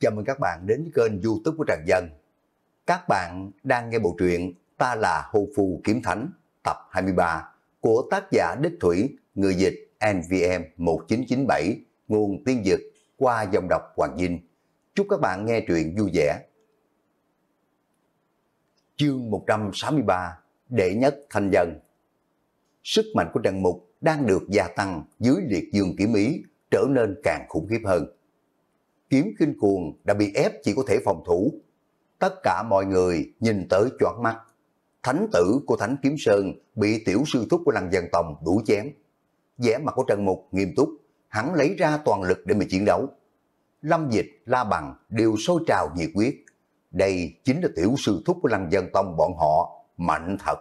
chào mừng các bạn đến với kênh youtube của Trần Dân. Các bạn đang nghe bộ truyện Ta là Hô Phù Kiếm Thánh tập 23 của tác giả Đích Thủy, người dịch NVM 1997, nguồn tiên dực qua dòng đọc Hoàng Vinh. Chúc các bạn nghe truyện vui vẻ. Chương 163 Đệ nhất Thanh Dân Sức mạnh của Trần Mục đang được gia tăng dưới liệt dương kỷ mỹ trở nên càng khủng khiếp hơn kiếm kinh cuồng đã bị ép chỉ có thể phòng thủ. Tất cả mọi người nhìn tới choáng mắt. Thánh tử của Thánh Kiếm Sơn bị tiểu sư thúc của lăng dân tòng đuổi chém. vẻ mặt của Trần Mục nghiêm túc, hắn lấy ra toàn lực để mà chiến đấu. Lâm Dịch, La Bằng đều sôi trào nhiệt quyết. Đây chính là tiểu sư thúc của lăng dân tông bọn họ, mạnh thật.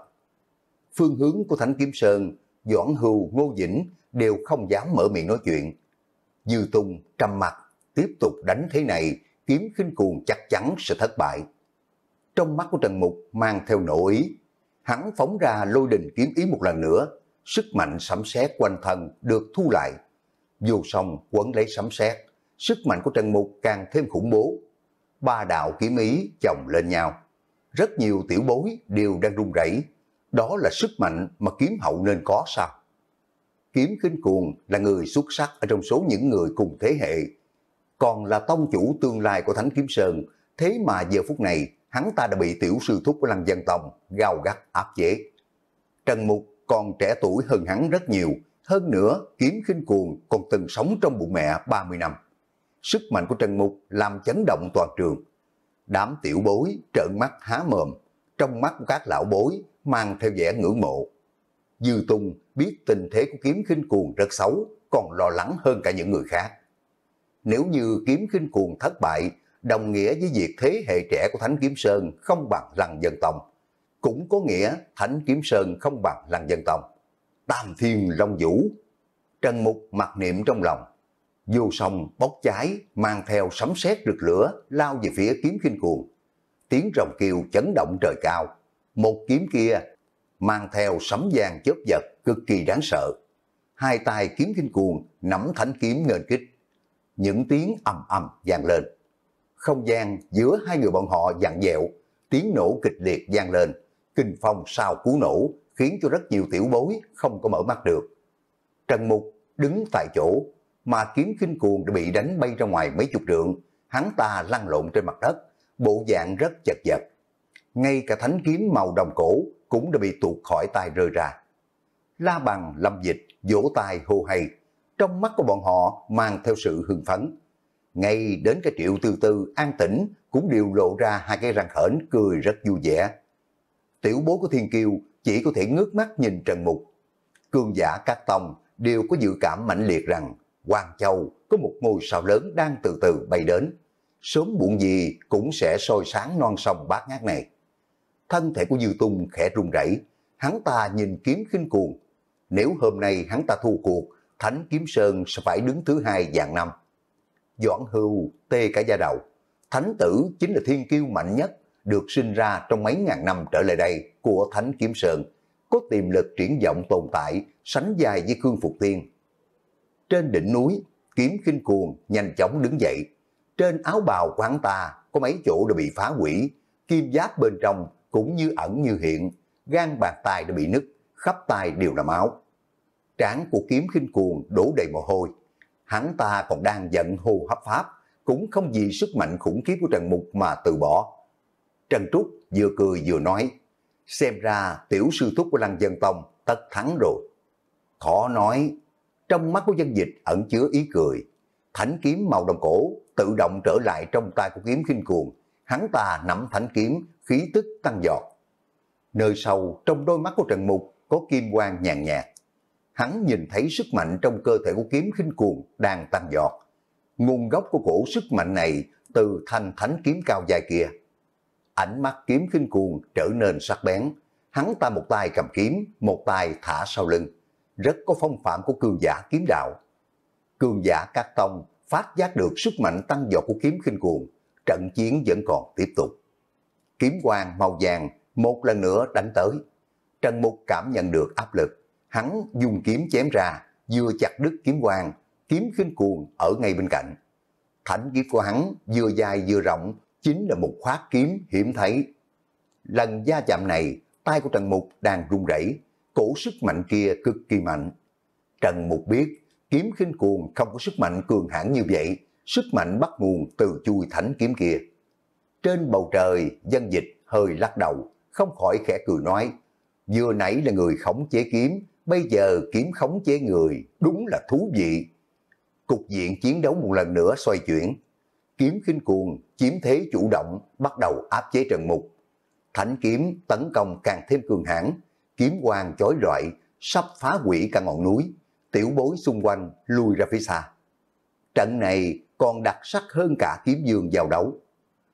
Phương hướng của Thánh Kiếm Sơn, Doãn Hưu, Ngô Dĩnh đều không dám mở miệng nói chuyện. Dư tùng trầm mặt tiếp tục đánh thế này, kiếm khinh cuồng chắc chắn sẽ thất bại. Trong mắt của Trần Mục mang theo nổ ý, hắn phóng ra lôi đình kiếm ý một lần nữa, sức mạnh sấm sét quanh thân được thu lại. dù xong quấn lấy sấm sét, sức mạnh của Trần Mục càng thêm khủng bố. Ba đạo kiếm ý chồng lên nhau, rất nhiều tiểu bối đều đang run rẩy. Đó là sức mạnh mà kiếm hậu nên có sao? Kiếm Kinh Cuồng là người xuất sắc ở trong số những người cùng thế hệ còn là tông chủ tương lai của Thánh Kiếm Sơn, thế mà giờ phút này hắn ta đã bị tiểu sư thúc của Lăng Dân Tông gào gắt áp chế. Trần Mục còn trẻ tuổi hơn hắn rất nhiều, hơn nữa kiếm khinh cuồng còn từng sống trong bụng mẹ 30 năm. Sức mạnh của Trần Mục làm chấn động toàn trường. Đám tiểu bối trợn mắt há mồm, trong mắt của các lão bối mang theo vẻ ngưỡng mộ. Dư Tùng biết tình thế của kiếm khinh cuồng rất xấu, còn lo lắng hơn cả những người khác nếu như kiếm kinh cuồng thất bại, đồng nghĩa với việc thế hệ trẻ của Thánh Kiếm Sơn không bằng lăng dân tông. Cũng có nghĩa Thánh Kiếm Sơn không bằng lăng dân tông. Tam Thiên Long Vũ Trần Mục mặc niệm trong lòng. Vô sông bốc cháy, mang theo sấm sét rực lửa, lao về phía kiếm kinh cuồng. Tiếng rồng kiều chấn động trời cao. Một kiếm kia mang theo sấm vàng chớp giật cực kỳ đáng sợ. Hai tay kiếm kinh cuồng nắm thánh kiếm ngền kích những tiếng ầm ầm vang lên. Không gian giữa hai người bọn họ dặn dẹo, tiếng nổ kịch liệt vang lên, kinh phong sau cú nổ khiến cho rất nhiều tiểu bối không có mở mắt được. Trần Mục đứng tại chỗ, mà kiếm kinh cuồng đã bị đánh bay ra ngoài mấy chục trượng, hắn ta lăn lộn trên mặt đất, bộ dạng rất chật vật. Ngay cả thánh kiếm màu đồng cổ cũng đã bị tuột khỏi tay rơi ra. La bằng lâm dịch, vỗ tay hô hay, trong mắt của bọn họ mang theo sự hưng phấn. Ngay đến cái triệu từ từ an tĩnh cũng đều lộ ra hai cái răng khởn cười rất vui vẻ. Tiểu bố của Thiên Kiều chỉ có thể ngước mắt nhìn Trần Mục. Cương giả các tông đều có dự cảm mãnh liệt rằng Hoàng Châu có một ngôi sao lớn đang từ từ bay đến. Sớm muộn gì cũng sẽ soi sáng non sông bát ngát này. Thân thể của Dư Tung khẽ run rẩy, hắn ta nhìn kiếm khinh cuồng. Nếu hôm nay hắn ta thua cuộc, Thánh Kiếm Sơn sẽ phải đứng thứ hai dạng năm. Doãn hưu tê cả da đầu. Thánh tử chính là thiên kiêu mạnh nhất được sinh ra trong mấy ngàn năm trở lại đây của Thánh Kiếm Sơn, có tiềm lực triển vọng tồn tại, sánh dài với Khương Phục Tiên. Trên đỉnh núi, kiếm khinh cuồng nhanh chóng đứng dậy. Trên áo bào quán ta có mấy chỗ đã bị phá hủy, kim giáp bên trong cũng như ẩn như hiện, gan bàn tay đã bị nứt, khắp tay đều là máu trán của kiếm khinh cuồng đổ đầy mồ hôi. Hắn ta còn đang giận hồ hấp pháp, cũng không vì sức mạnh khủng khiếp của Trần Mục mà từ bỏ. Trần Trúc vừa cười vừa nói, xem ra tiểu sư thúc của Lăng Dân Tông tất thắng rồi. Khó nói, trong mắt của dân dịch ẩn chứa ý cười. Thánh kiếm màu đồng cổ tự động trở lại trong tay của kiếm khinh cuồng. Hắn ta nắm thánh kiếm, khí tức tăng giọt. Nơi sâu trong đôi mắt của Trần Mục có kim quang nhàn nhạt hắn nhìn thấy sức mạnh trong cơ thể của kiếm khinh cuồng đang tăng giọt. Nguồn gốc của cổ sức mạnh này từ thanh thánh kiếm cao dài kia. Ánh mắt kiếm khinh cuồng trở nên sắc bén, hắn ta một tay cầm kiếm, một tay thả sau lưng. Rất có phong phạm của cường giả kiếm đạo. Cường giả các tông phát giác được sức mạnh tăng giọt của kiếm khinh cuồng, trận chiến vẫn còn tiếp tục. Kiếm quang màu vàng một lần nữa đánh tới. Trần Mục cảm nhận được áp lực, hắn dùng kiếm chém ra, vừa chặt đứt kiếm quang, kiếm khinh cuồng ở ngay bên cạnh. Thảnh kiếm của hắn vừa dài vừa rộng, chính là một khoát kiếm hiểm thấy. Lần gia chạm này, tay của Trần Mục đang run rẩy, cổ sức mạnh kia cực kỳ mạnh. Trần Mục biết, kiếm khinh cuồng không có sức mạnh cường hãn như vậy, sức mạnh bắt nguồn từ chui thánh kiếm kia. Trên bầu trời, dân dịch hơi lắc đầu, không khỏi khẽ cười nói, vừa nãy là người khống chế kiếm, bây giờ kiếm khống chế người đúng là thú vị. Cục diện chiến đấu một lần nữa xoay chuyển. Kiếm khinh cuồng chiếm thế chủ động bắt đầu áp chế Trần Mục. Thánh kiếm tấn công càng thêm cường hãn, kiếm quang chói rọi sắp phá hủy cả ngọn núi, tiểu bối xung quanh lùi ra phía xa. Trận này còn đặc sắc hơn cả kiếm dương vào đấu.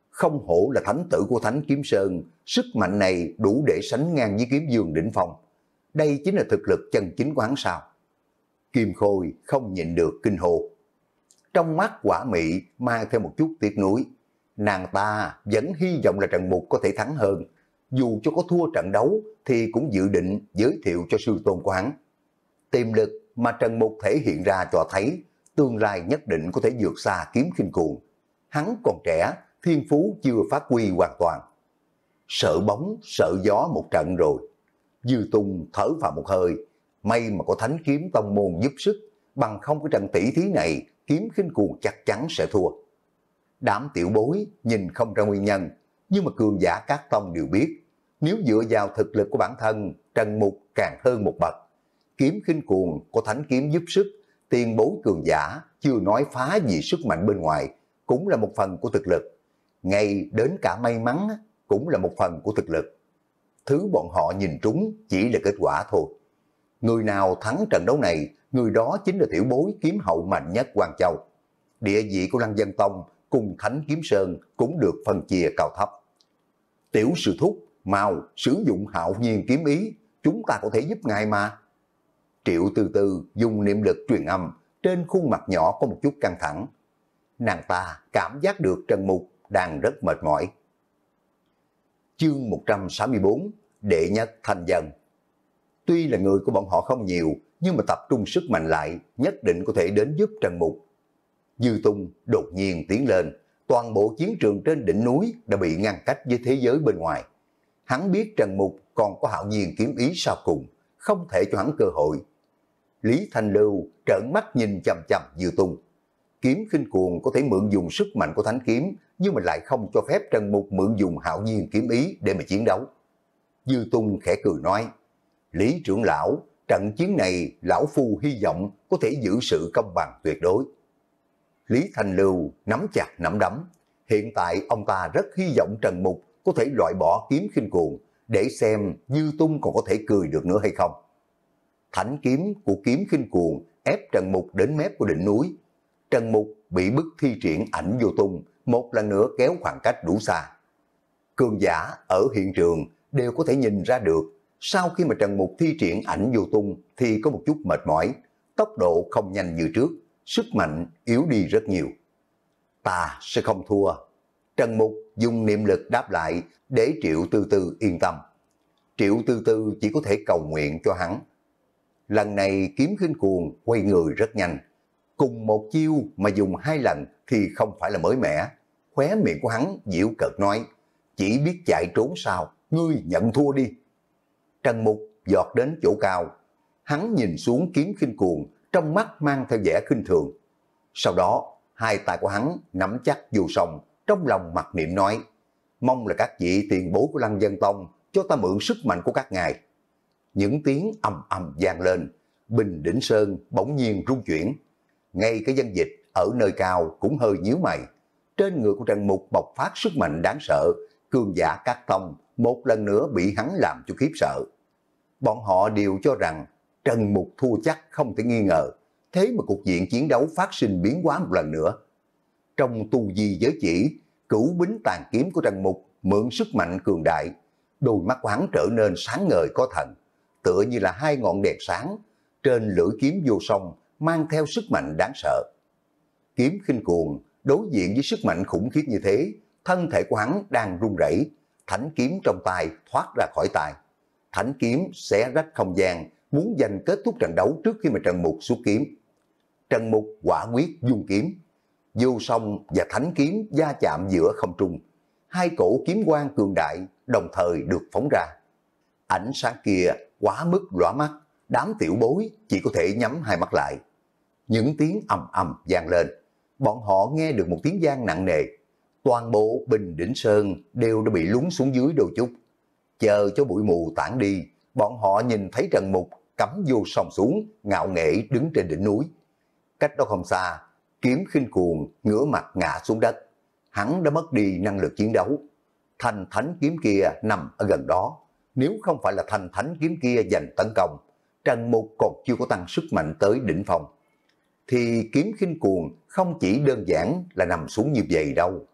Không hổ là thánh tử của thánh kiếm sơn, sức mạnh này đủ để sánh ngang với kiếm dương đỉnh phong đây chính là thực lực chân chính của hắn sao? Kim Khôi không nhịn được kinh hồ. Trong mắt quả mị mang theo một chút tiếc nuối, nàng ta vẫn hy vọng là Trần Mục có thể thắng hơn, dù cho có thua trận đấu thì cũng dự định giới thiệu cho sư tôn của hắn. Tiềm lực mà Trần Mục thể hiện ra cho thấy tương lai nhất định có thể vượt xa kiếm khinh cuồng. Hắn còn trẻ, thiên phú chưa phát huy hoàn toàn. Sợ bóng, sợ gió một trận rồi, Dư Tùng thở vào một hơi, may mà có thánh kiếm tông môn giúp sức, bằng không có trận tỷ thí này, kiếm khinh cuồng chắc chắn sẽ thua. Đám tiểu bối nhìn không ra nguyên nhân, nhưng mà cường giả các tông đều biết, nếu dựa vào thực lực của bản thân, Trần Mục càng hơn một bậc. Kiếm khinh cuồng có thánh kiếm giúp sức, tiền bối cường giả, chưa nói phá gì sức mạnh bên ngoài, cũng là một phần của thực lực. Ngay đến cả may mắn cũng là một phần của thực lực thứ bọn họ nhìn trúng chỉ là kết quả thôi. Người nào thắng trận đấu này, người đó chính là tiểu bối kiếm hậu mạnh nhất Hoàng Châu. Địa vị của Lăng Dân Tông cùng Thánh Kiếm Sơn cũng được phân chia cao thấp. Tiểu sư thúc, mau sử dụng hạo nhiên kiếm ý, chúng ta có thể giúp ngài mà. Triệu từ từ dùng niệm lực truyền âm, trên khuôn mặt nhỏ có một chút căng thẳng. Nàng ta cảm giác được Trần Mục đang rất mệt mỏi chương 164, đệ nhất thành dân. Tuy là người của bọn họ không nhiều, nhưng mà tập trung sức mạnh lại, nhất định có thể đến giúp Trần Mục. Dư Tung đột nhiên tiến lên, toàn bộ chiến trường trên đỉnh núi đã bị ngăn cách với thế giới bên ngoài. Hắn biết Trần Mục còn có hạo nhiên kiếm ý sau cùng, không thể cho hắn cơ hội. Lý Thanh Lưu trợn mắt nhìn chầm chầm Dư Tung kiếm khinh cuồng có thể mượn dùng sức mạnh của thánh kiếm, nhưng mà lại không cho phép Trần Mục mượn dùng hạo nhiên kiếm ý để mà chiến đấu. Dư Tung khẽ cười nói, Lý trưởng lão, trận chiến này lão phu hy vọng có thể giữ sự công bằng tuyệt đối. Lý Thành Lưu nắm chặt nắm đấm, hiện tại ông ta rất hy vọng Trần Mục có thể loại bỏ kiếm khinh cuồng để xem Dư Tung còn có thể cười được nữa hay không. Thánh kiếm của kiếm khinh cuồng ép Trần Mục đến mép của đỉnh núi, Trần Mục bị bức thi triển ảnh vô tung, một lần nữa kéo khoảng cách đủ xa. Cường giả ở hiện trường đều có thể nhìn ra được, sau khi mà Trần Mục thi triển ảnh vô tung thì có một chút mệt mỏi, tốc độ không nhanh như trước, sức mạnh yếu đi rất nhiều. Ta sẽ không thua. Trần Mục dùng niệm lực đáp lại để Triệu Tư Tư yên tâm. Triệu Tư Tư chỉ có thể cầu nguyện cho hắn. Lần này kiếm khinh cuồng quay người rất nhanh, cùng một chiêu mà dùng hai lần thì không phải là mới mẻ. Khóe miệng của hắn dịu cợt nói, chỉ biết chạy trốn sao, ngươi nhận thua đi. Trần Mục giọt đến chỗ cao, hắn nhìn xuống kiếm khinh cuồng, trong mắt mang theo vẻ khinh thường. Sau đó, hai tay của hắn nắm chắc dù sòng, trong lòng mặc niệm nói, mong là các vị tiền bối của Lăng Dân Tông cho ta mượn sức mạnh của các ngài. Những tiếng ầm ầm vang lên, Bình Đỉnh Sơn bỗng nhiên rung chuyển, ngay cái dân dịch ở nơi cao cũng hơi nhíu mày. Trên người của Trần Mục bộc phát sức mạnh đáng sợ, cường giả các tông một lần nữa bị hắn làm cho khiếp sợ. Bọn họ đều cho rằng Trần Mục thua chắc không thể nghi ngờ, thế mà cuộc diện chiến đấu phát sinh biến hóa một lần nữa. Trong tu di giới chỉ, cửu bính tàn kiếm của Trần Mục mượn sức mạnh cường đại, đôi mắt của hắn trở nên sáng ngời có thần, tựa như là hai ngọn đèn sáng, trên lưỡi kiếm vô song mang theo sức mạnh đáng sợ. Kiếm khinh cuồng, đối diện với sức mạnh khủng khiếp như thế, thân thể của hắn đang run rẩy, thánh kiếm trong tay thoát ra khỏi tay. Thánh kiếm xé rách không gian, muốn giành kết thúc trận đấu trước khi mà Trần Mục xuất kiếm. Trần Mục quả quyết dung kiếm. Vô song và thánh kiếm va chạm giữa không trung. Hai cổ kiếm quang cường đại đồng thời được phóng ra. ảnh sáng kia quá mức lóa mắt, đám tiểu bối chỉ có thể nhắm hai mắt lại những tiếng ầm ầm vang lên. Bọn họ nghe được một tiếng gian nặng nề. Toàn bộ Bình Đỉnh Sơn đều đã bị lún xuống dưới đôi chút. Chờ cho bụi mù tản đi, bọn họ nhìn thấy Trần Mục cắm vô sông xuống, ngạo nghễ đứng trên đỉnh núi. Cách đó không xa, kiếm khinh cuồng ngửa mặt ngã xuống đất. Hắn đã mất đi năng lực chiến đấu. thanh thánh kiếm kia nằm ở gần đó. Nếu không phải là thanh thánh kiếm kia giành tấn công, Trần Mục còn chưa có tăng sức mạnh tới đỉnh phòng thì kiếm khinh cuồng không chỉ đơn giản là nằm xuống như vậy đâu.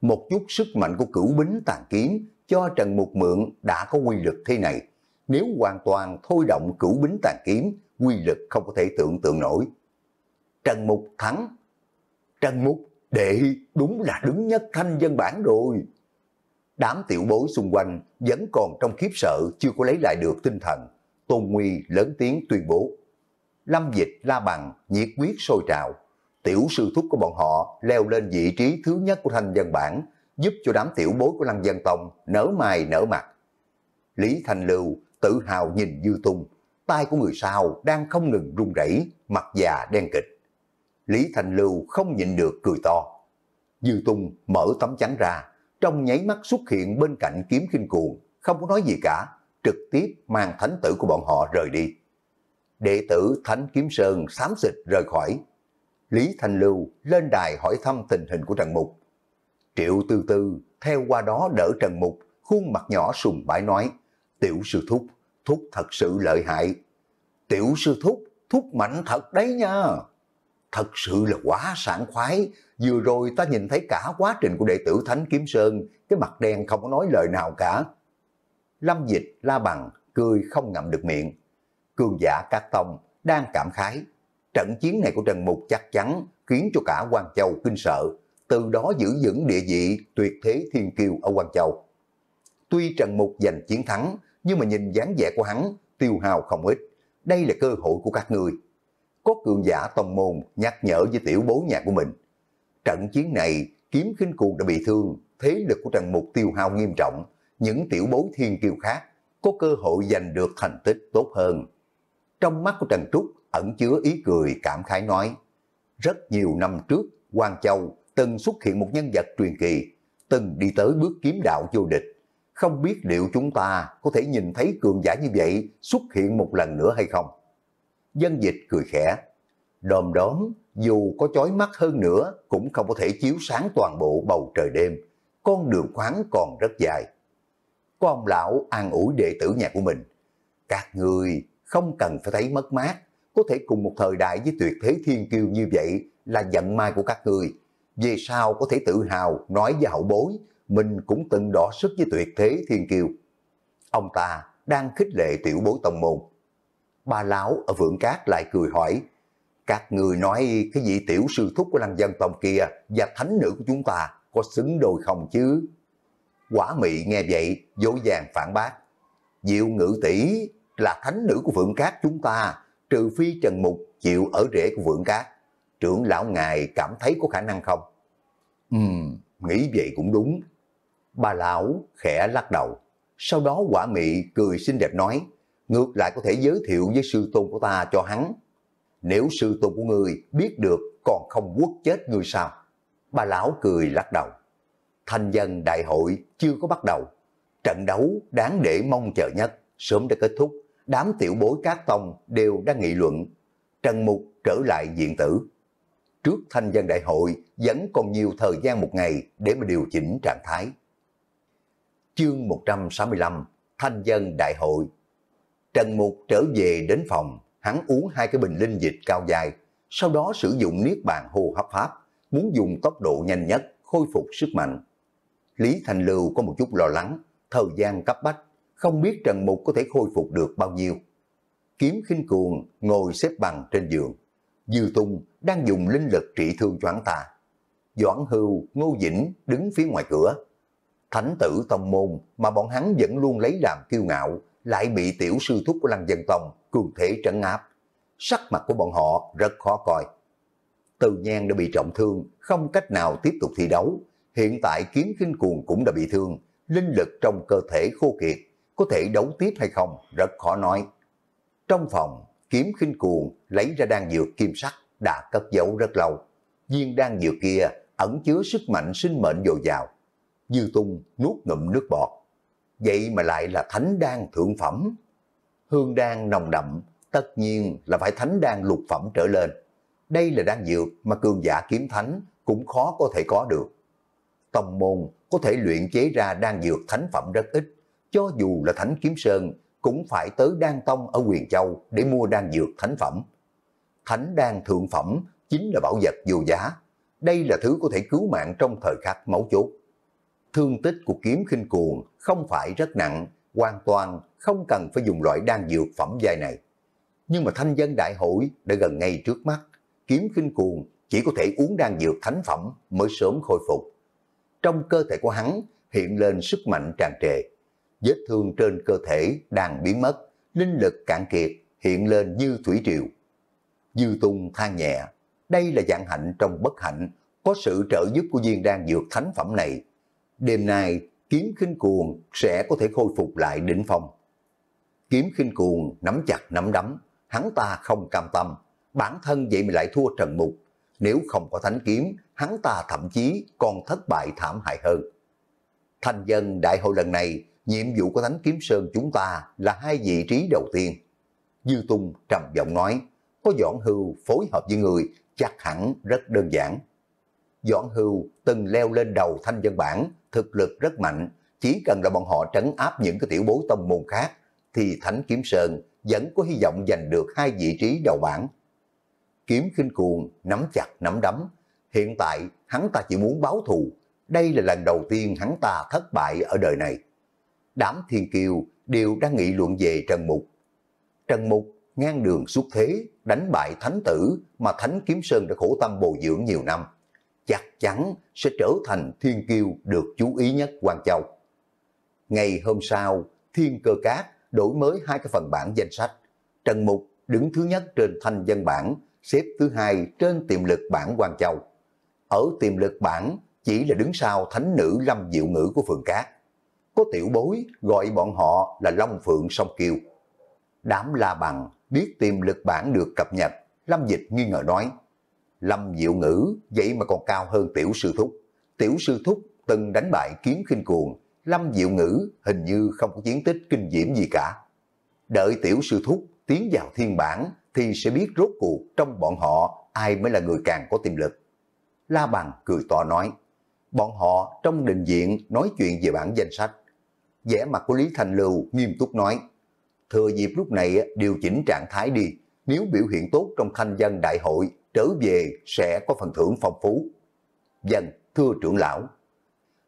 Một chút sức mạnh của cửu bính tàn kiếm cho Trần Mục Mượn đã có quy lực thế này. Nếu hoàn toàn thôi động cửu bính tàn kiếm, quy lực không có thể tưởng tượng nổi. Trần Mục thắng. Trần Mục đệ đúng là đứng nhất thanh dân bản rồi. Đám tiểu bối xung quanh vẫn còn trong khiếp sợ chưa có lấy lại được tinh thần. Tôn Nguy lớn tiếng tuyên bố. Lâm Dịch, La Bằng, nhiệt quyết sôi trào. Tiểu sư thúc của bọn họ leo lên vị trí thứ nhất của thanh dân bản, giúp cho đám tiểu bối của Lăng Dân Tông nở mày nở mặt. Lý Thành Lưu tự hào nhìn Dư Tung, tay của người sau đang không ngừng run rẩy, mặt già đen kịch. Lý Thành Lưu không nhịn được cười to. Dư Tung mở tấm chắn ra, trong nháy mắt xuất hiện bên cạnh kiếm khinh cuồng, không có nói gì cả, trực tiếp mang thánh tử của bọn họ rời đi đệ tử Thánh Kiếm Sơn xám xịt rời khỏi. Lý thanh Lưu lên đài hỏi thăm tình hình của Trần Mục. Triệu Tư Tư theo qua đó đỡ Trần Mục, khuôn mặt nhỏ sùng bãi nói, tiểu sư thúc, thúc thật sự lợi hại. Tiểu sư thúc, thúc mạnh thật đấy nha. Thật sự là quá sảng khoái, vừa rồi ta nhìn thấy cả quá trình của đệ tử Thánh Kiếm Sơn, cái mặt đen không có nói lời nào cả. Lâm Dịch la bằng, cười không ngậm được miệng cường giả các tông đang cảm khái. Trận chiến này của Trần Mục chắc chắn khiến cho cả Quang Châu kinh sợ, từ đó giữ vững địa vị tuyệt thế thiên kiều ở Quang Châu. Tuy Trần Mục giành chiến thắng, nhưng mà nhìn dáng vẻ của hắn, tiêu hào không ít. Đây là cơ hội của các người. Có cường giả tông môn nhắc nhở với tiểu bố nhà của mình. Trận chiến này, kiếm khinh cuồng đã bị thương, thế lực của Trần Mục tiêu hao nghiêm trọng. Những tiểu bố thiên kiều khác có cơ hội giành được thành tích tốt hơn. Trong mắt của Trần Trúc ẩn chứa ý cười cảm khái nói, rất nhiều năm trước, Quang Châu từng xuất hiện một nhân vật truyền kỳ, từng đi tới bước kiếm đạo vô địch. Không biết liệu chúng ta có thể nhìn thấy cường giả như vậy xuất hiện một lần nữa hay không? Dân dịch cười khẽ, đom đóm dù có chói mắt hơn nữa cũng không có thể chiếu sáng toàn bộ bầu trời đêm, con đường khoáng còn rất dài. con lão an ủi đệ tử nhà của mình, các người không cần phải thấy mất mát, có thể cùng một thời đại với tuyệt thế thiên kiêu như vậy là giận mai của các người. Về sau có thể tự hào nói với hậu bối, mình cũng từng đỏ sức với tuyệt thế thiên kiêu. Ông ta đang khích lệ tiểu bối tông môn. Ba lão ở vượng cát lại cười hỏi, các người nói cái vị tiểu sư thúc của lăng dân tông kia và thánh nữ của chúng ta có xứng đôi không chứ? Quả mị nghe vậy, dỗ dàng phản bác. Diệu ngữ tỷ là thánh nữ của Phượng Cát chúng ta, trừ phi Trần Mục chịu ở rễ của Phượng Cát. Trưởng lão ngài cảm thấy có khả năng không? Ừm, nghĩ vậy cũng đúng. Bà lão khẽ lắc đầu, sau đó quả mị cười xinh đẹp nói, ngược lại có thể giới thiệu với sư tôn của ta cho hắn. Nếu sư tôn của người biết được còn không quốc chết người sao? Bà lão cười lắc đầu. Thanh dân đại hội chưa có bắt đầu. Trận đấu đáng để mong chờ nhất sớm đã kết thúc đám tiểu bối các tông đều đang nghị luận. Trần Mục trở lại diện tử. Trước thanh dân đại hội vẫn còn nhiều thời gian một ngày để mà điều chỉnh trạng thái. Chương 165 Thanh dân đại hội Trần Mục trở về đến phòng, hắn uống hai cái bình linh dịch cao dài, sau đó sử dụng niết bàn hô hấp pháp, muốn dùng tốc độ nhanh nhất khôi phục sức mạnh. Lý Thành Lưu có một chút lo lắng, thời gian cấp bách, không biết Trần Mục có thể khôi phục được bao nhiêu. Kiếm khinh cuồng ngồi xếp bằng trên giường. Dư Tung đang dùng linh lực trị thương choán ta. Doãn Hưu, Ngô Dĩnh đứng phía ngoài cửa. Thánh tử tông môn mà bọn hắn vẫn luôn lấy làm kiêu ngạo, lại bị tiểu sư thúc của Lăng Dân Tông cường thể trấn áp. Sắc mặt của bọn họ rất khó coi. Từ Nhan đã bị trọng thương, không cách nào tiếp tục thi đấu. Hiện tại kiếm khinh cuồng cũng đã bị thương, linh lực trong cơ thể khô kiệt, có thể đấu tiếp hay không rất khó nói. Trong phòng, kiếm khinh cuồng lấy ra đan dược kim sắc đã cất giấu rất lâu. Viên đan dược kia ẩn chứa sức mạnh sinh mệnh dồi dào. Dư tung nuốt ngụm nước bọt. Vậy mà lại là thánh đan thượng phẩm. Hương đan nồng đậm, tất nhiên là phải thánh đan lục phẩm trở lên. Đây là đan dược mà cường giả kiếm thánh cũng khó có thể có được. Tông môn có thể luyện chế ra đan dược thánh phẩm rất ít, cho dù là Thánh Kiếm Sơn cũng phải tới Đan Tông ở Quyền Châu để mua đan dược thánh phẩm. Thánh đan thượng phẩm chính là bảo vật vô giá. Đây là thứ có thể cứu mạng trong thời khắc máu chốt. Thương tích của kiếm khinh cuồng không phải rất nặng, hoàn toàn không cần phải dùng loại đan dược phẩm giai này. Nhưng mà thanh dân đại hội đã gần ngay trước mắt, kiếm khinh cuồng chỉ có thể uống đan dược thánh phẩm mới sớm khôi phục. Trong cơ thể của hắn hiện lên sức mạnh tràn trề vết thương trên cơ thể đang biến mất, linh lực cạn kiệt hiện lên như thủy triều. Dư Tung than nhẹ, đây là dạng hạnh trong bất hạnh, có sự trợ giúp của viên đan dược thánh phẩm này. Đêm nay, kiếm khinh cuồng sẽ có thể khôi phục lại đỉnh phong. Kiếm khinh cuồng nắm chặt nắm đấm, hắn ta không cam tâm, bản thân vậy mà lại thua Trần Mục. Nếu không có thánh kiếm, hắn ta thậm chí còn thất bại thảm hại hơn. Thanh dân đại hội lần này nhiệm vụ của Thánh Kiếm Sơn chúng ta là hai vị trí đầu tiên. Dư Tung trầm giọng nói, có Doãn Hưu phối hợp với người chắc hẳn rất đơn giản. Doãn Hưu từng leo lên đầu thanh dân bản, thực lực rất mạnh, chỉ cần là bọn họ trấn áp những cái tiểu bối tông môn khác, thì Thánh Kiếm Sơn vẫn có hy vọng giành được hai vị trí đầu bảng. Kiếm khinh cuồng, nắm chặt, nắm đấm. Hiện tại, hắn ta chỉ muốn báo thù. Đây là lần đầu tiên hắn ta thất bại ở đời này đám thiên kiều đều đang nghị luận về Trần Mục. Trần Mục ngang đường xuất thế, đánh bại thánh tử mà thánh kiếm sơn đã khổ tâm bồi dưỡng nhiều năm. Chắc chắn sẽ trở thành thiên kiêu được chú ý nhất Hoàng Châu. Ngày hôm sau, thiên cơ cát đổi mới hai cái phần bản danh sách. Trần Mục đứng thứ nhất trên thanh dân bản, xếp thứ hai trên tiềm lực bản Hoàng Châu. Ở tiềm lực bản chỉ là đứng sau thánh nữ Lâm Diệu Ngữ của Phường Cát có tiểu bối gọi bọn họ là Long Phượng Song Kiều. Đám la bằng biết tiềm lực bản được cập nhật, Lâm Dịch nghi ngờ nói. Lâm Diệu Ngữ vậy mà còn cao hơn tiểu sư thúc. Tiểu sư thúc từng đánh bại kiến khinh cuồng, Lâm Diệu Ngữ hình như không có chiến tích kinh diễm gì cả. Đợi tiểu sư thúc tiến vào thiên bản thì sẽ biết rốt cuộc trong bọn họ ai mới là người càng có tiềm lực. La Bằng cười to nói, bọn họ trong đình diện nói chuyện về bản danh sách vẻ mặt của Lý Thành Lưu nghiêm túc nói, thừa dịp lúc này điều chỉnh trạng thái đi, nếu biểu hiện tốt trong thanh dân đại hội, trở về sẽ có phần thưởng phong phú. Dân, vâng, thưa trưởng lão,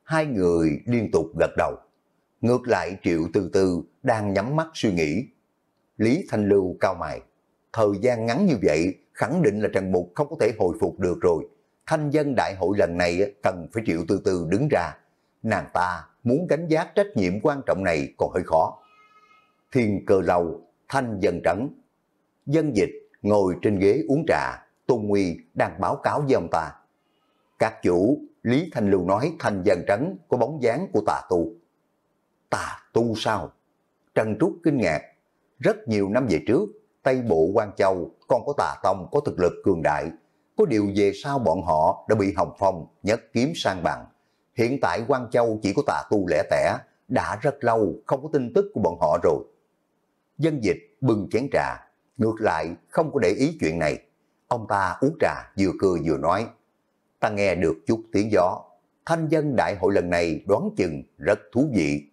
hai người liên tục gật đầu. Ngược lại Triệu Từ Từ đang nhắm mắt suy nghĩ. Lý Thanh Lưu cao mày, thời gian ngắn như vậy khẳng định là Trần Mục không có thể hồi phục được rồi. Thanh dân đại hội lần này cần phải Triệu Từ Từ đứng ra. Nàng ta muốn gánh giác trách nhiệm quan trọng này còn hơi khó. Thiên cơ lầu, thanh dân trắng, Dân dịch ngồi trên ghế uống trà, Tôn Nguy đang báo cáo với ông ta. Các chủ, Lý Thanh Lưu nói thanh dân trắng có bóng dáng của tà tu. Tà tu sao? Trần Trúc kinh ngạc. Rất nhiều năm về trước, Tây Bộ Quang Châu còn có tà tông có thực lực cường đại. Có điều về sau bọn họ đã bị Hồng Phong nhất kiếm sang bằng Hiện tại Quang Châu chỉ có tà tu lẻ tẻ, đã rất lâu không có tin tức của bọn họ rồi. Dân dịch bưng chén trà, ngược lại không có để ý chuyện này. Ông ta uống trà vừa cười vừa nói, ta nghe được chút tiếng gió, thanh dân đại hội lần này đoán chừng rất thú vị.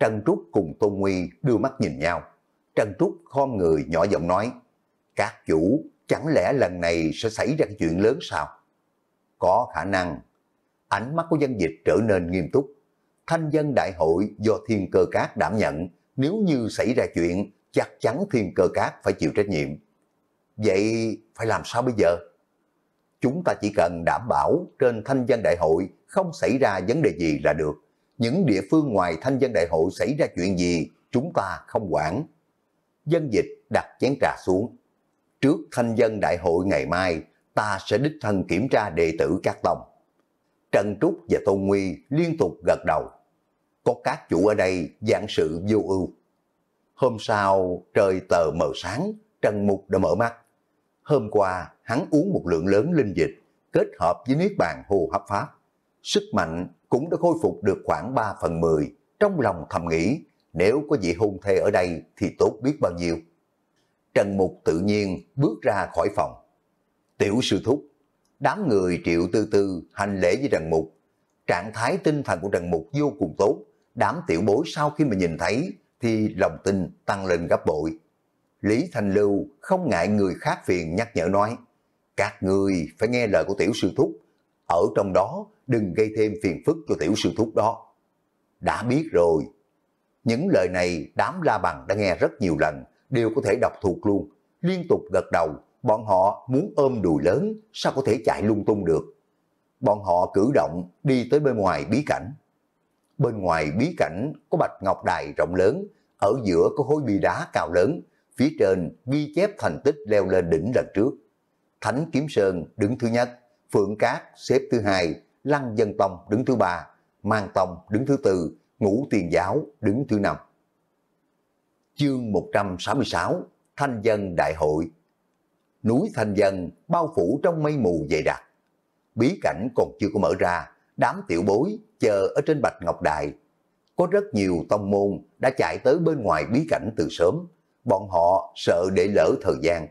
Trần Trúc cùng Tôn Nguy đưa mắt nhìn nhau. Trần Trúc khom người nhỏ giọng nói, các chủ chẳng lẽ lần này sẽ xảy ra chuyện lớn sao? Có khả năng ánh mắt của dân dịch trở nên nghiêm túc. Thanh dân đại hội do thiên cơ cát đảm nhận, nếu như xảy ra chuyện, chắc chắn thiên cơ cát phải chịu trách nhiệm. Vậy phải làm sao bây giờ? Chúng ta chỉ cần đảm bảo trên thanh dân đại hội không xảy ra vấn đề gì là được. Những địa phương ngoài thanh dân đại hội xảy ra chuyện gì, chúng ta không quản. Dân dịch đặt chén trà xuống. Trước thanh dân đại hội ngày mai, ta sẽ đích thân kiểm tra đệ tử các tông. Trần Trúc và Tôn Nguy liên tục gật đầu. Có các chủ ở đây dạng sự vô ưu. Hôm sau trời tờ mờ sáng, Trần Mục đã mở mắt. Hôm qua hắn uống một lượng lớn linh dịch, kết hợp với niết bàn hồ hấp pháp. Sức mạnh cũng đã khôi phục được khoảng 3 phần 10. Trong lòng thầm nghĩ, nếu có vị hôn thê ở đây thì tốt biết bao nhiêu. Trần Mục tự nhiên bước ra khỏi phòng. Tiểu sư thúc đám người triệu tư tư hành lễ với Trần Mục. Trạng thái tinh thần của Trần Mục vô cùng tốt, đám tiểu bối sau khi mà nhìn thấy thì lòng tin tăng lên gấp bội. Lý Thanh Lưu không ngại người khác phiền nhắc nhở nói, các người phải nghe lời của tiểu sư thúc, ở trong đó đừng gây thêm phiền phức cho tiểu sư thúc đó. Đã biết rồi, những lời này đám la bằng đã nghe rất nhiều lần, đều có thể đọc thuộc luôn, liên tục gật đầu bọn họ muốn ôm đùi lớn, sao có thể chạy lung tung được. Bọn họ cử động đi tới bên ngoài bí cảnh. Bên ngoài bí cảnh có bạch ngọc đài rộng lớn, ở giữa có hối bia đá cao lớn, phía trên ghi chép thành tích leo lên đỉnh lần trước. Thánh Kiếm Sơn đứng thứ nhất, Phượng Cát xếp thứ hai, Lăng Dân Tông đứng thứ ba, Mang Tông đứng thứ tư, Ngũ Tiền Giáo đứng thứ năm. Chương 166 Thanh dân đại hội núi thành dần bao phủ trong mây mù dày đặc. Bí cảnh còn chưa có mở ra, đám tiểu bối chờ ở trên Bạch Ngọc đài Có rất nhiều tông môn đã chạy tới bên ngoài bí cảnh từ sớm, bọn họ sợ để lỡ thời gian.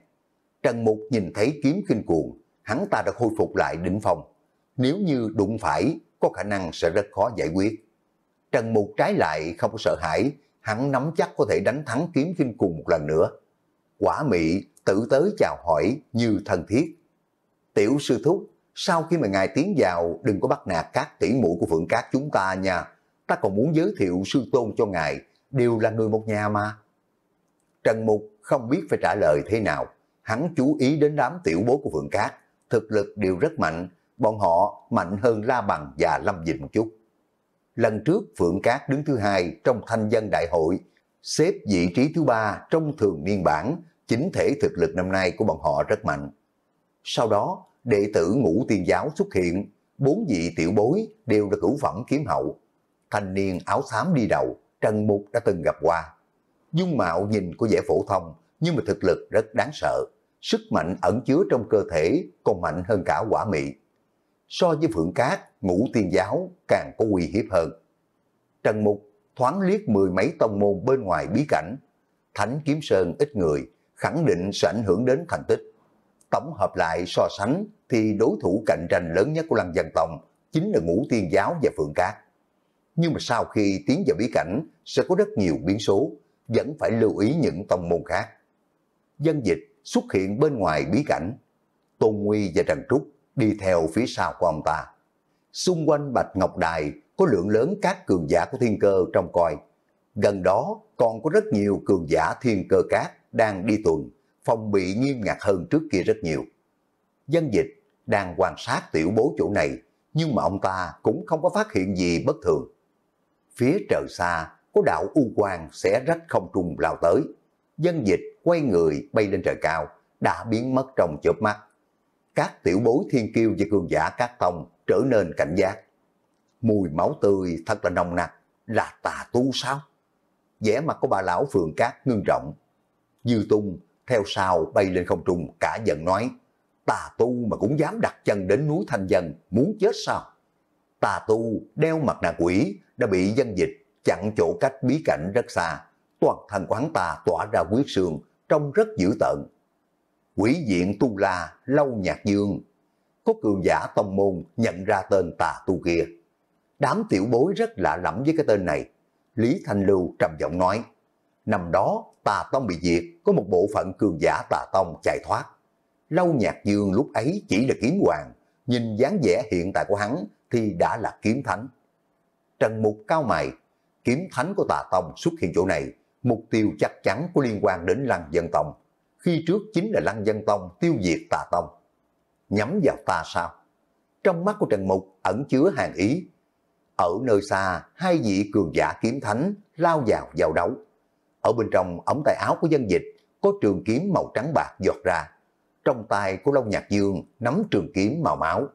Trần Mục nhìn thấy kiếm kinh cuồng, hắn ta đã khôi phục lại đỉnh phòng. Nếu như đụng phải, có khả năng sẽ rất khó giải quyết. Trần Mục trái lại không có sợ hãi, hắn nắm chắc có thể đánh thắng kiếm kinh cuồng một lần nữa. Quả mị tự tới chào hỏi như thân thiết. Tiểu sư thúc, sau khi mà ngài tiến vào đừng có bắt nạt các tỷ muội của Phượng Cát chúng ta nha. Ta còn muốn giới thiệu sư tôn cho ngài, đều là người một nhà mà. Trần Mục không biết phải trả lời thế nào. Hắn chú ý đến đám tiểu bố của Phượng Cát, thực lực đều rất mạnh, bọn họ mạnh hơn La Bằng và Lâm Dịnh một chút. Lần trước Phượng Cát đứng thứ hai trong thanh dân đại hội, xếp vị trí thứ ba trong thường niên bản chính thể thực lực năm nay của bọn họ rất mạnh. Sau đó, đệ tử ngũ tiên giáo xuất hiện, bốn vị tiểu bối đều là cửu phẩm kiếm hậu. Thanh niên áo xám đi đầu, Trần Mục đã từng gặp qua. Dung mạo nhìn có vẻ phổ thông, nhưng mà thực lực rất đáng sợ. Sức mạnh ẩn chứa trong cơ thể còn mạnh hơn cả quả mị. So với Phượng Cát, ngũ tiên giáo càng có uy hiếp hơn. Trần Mục thoáng liếc mười mấy tông môn bên ngoài bí cảnh. Thánh Kiếm Sơn ít người, khẳng định sẽ ảnh hưởng đến thành tích. Tổng hợp lại so sánh thì đối thủ cạnh tranh lớn nhất của Lăng Dân Tông chính là ngũ tiên giáo và phượng cát. Nhưng mà sau khi tiến vào bí cảnh sẽ có rất nhiều biến số, vẫn phải lưu ý những tông môn khác. Dân dịch xuất hiện bên ngoài bí cảnh. Tôn Nguy và Trần Trúc đi theo phía sau của ông ta. Xung quanh Bạch Ngọc Đài có lượng lớn các cường giả của thiên cơ trong coi. Gần đó còn có rất nhiều cường giả thiên cơ cát đang đi tuần, phòng bị nghiêm ngặt hơn trước kia rất nhiều. Dân dịch đang quan sát tiểu bố chỗ này, nhưng mà ông ta cũng không có phát hiện gì bất thường. Phía trời xa, có đạo u quang sẽ rách không trung lao tới. Dân dịch quay người bay lên trời cao, đã biến mất trong chớp mắt. Các tiểu bối thiên kiêu và cường giả các tông trở nên cảnh giác. Mùi máu tươi thật là nồng nặc, là tà tu sao? vẻ mặt của bà lão phường cát ngưng rộng, Dư Tung theo sau bay lên không trung cả giận nói, tà tu mà cũng dám đặt chân đến núi Thanh Dân, muốn chết sao? Tà tu đeo mặt nạ quỷ đã bị dân dịch chặn chỗ cách bí cảnh rất xa, toàn thân của tà tỏa ra quyết sương, trông rất dữ tợn. Quỷ diện tu la lâu nhạc dương, có cường giả tông môn nhận ra tên tà tu kia. Đám tiểu bối rất lạ lẫm với cái tên này. Lý Thanh Lưu trầm giọng nói, năm đó tà tông bị diệt, có một bộ phận cường giả tà tông chạy thoát. Lâu nhạc dương lúc ấy chỉ là kiếm hoàng, nhìn dáng vẻ hiện tại của hắn thì đã là kiếm thánh. Trần Mục cao mày, kiếm thánh của tà tông xuất hiện chỗ này, mục tiêu chắc chắn có liên quan đến lăng dân tông. Khi trước chính là lăng dân tông tiêu diệt tà tông. Nhắm vào ta sao? Trong mắt của Trần Mục ẩn chứa hàng ý. Ở nơi xa, hai vị cường giả kiếm thánh lao vào giao đấu. Ở bên trong ống tay áo của dân dịch có trường kiếm màu trắng bạc giọt ra. Trong tay của Long Nhạc Dương nắm trường kiếm màu máu.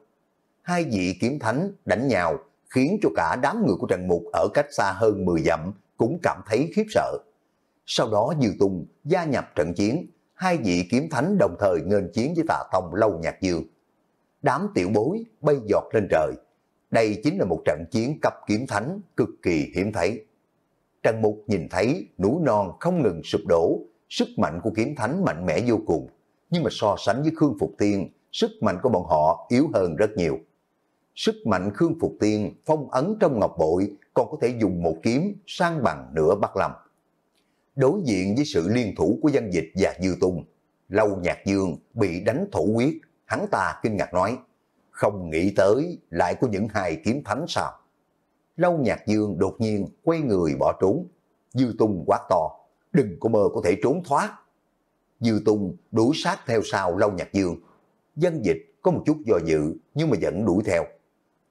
Hai vị kiếm thánh đánh nhau khiến cho cả đám người của Trần Mục ở cách xa hơn 10 dặm cũng cảm thấy khiếp sợ. Sau đó Dư Tùng gia nhập trận chiến, hai vị kiếm thánh đồng thời nghênh chiến với Tà Tông Lâu Nhạc Dương. Đám tiểu bối bay giọt lên trời. Đây chính là một trận chiến cấp kiếm thánh cực kỳ hiểm thấy. Trần Mục nhìn thấy núi non không ngừng sụp đổ, sức mạnh của kiếm thánh mạnh mẽ vô cùng. Nhưng mà so sánh với Khương Phục Tiên, sức mạnh của bọn họ yếu hơn rất nhiều. Sức mạnh Khương Phục Tiên phong ấn trong ngọc bội còn có thể dùng một kiếm sang bằng nửa bắt lầm. Đối diện với sự liên thủ của dân dịch và dư tung, Lâu Nhạc Dương bị đánh thủ quyết, hắn ta kinh ngạc nói, không nghĩ tới lại có những hài kiếm thánh sao? Lâu Nhạc Dương đột nhiên quay người bỏ trốn. Dư Tung quát to, đừng có mơ có thể trốn thoát. Dư Tung đuổi sát theo sau Lâu Nhạc Dương. Dân dịch có một chút do dự nhưng mà vẫn đuổi theo.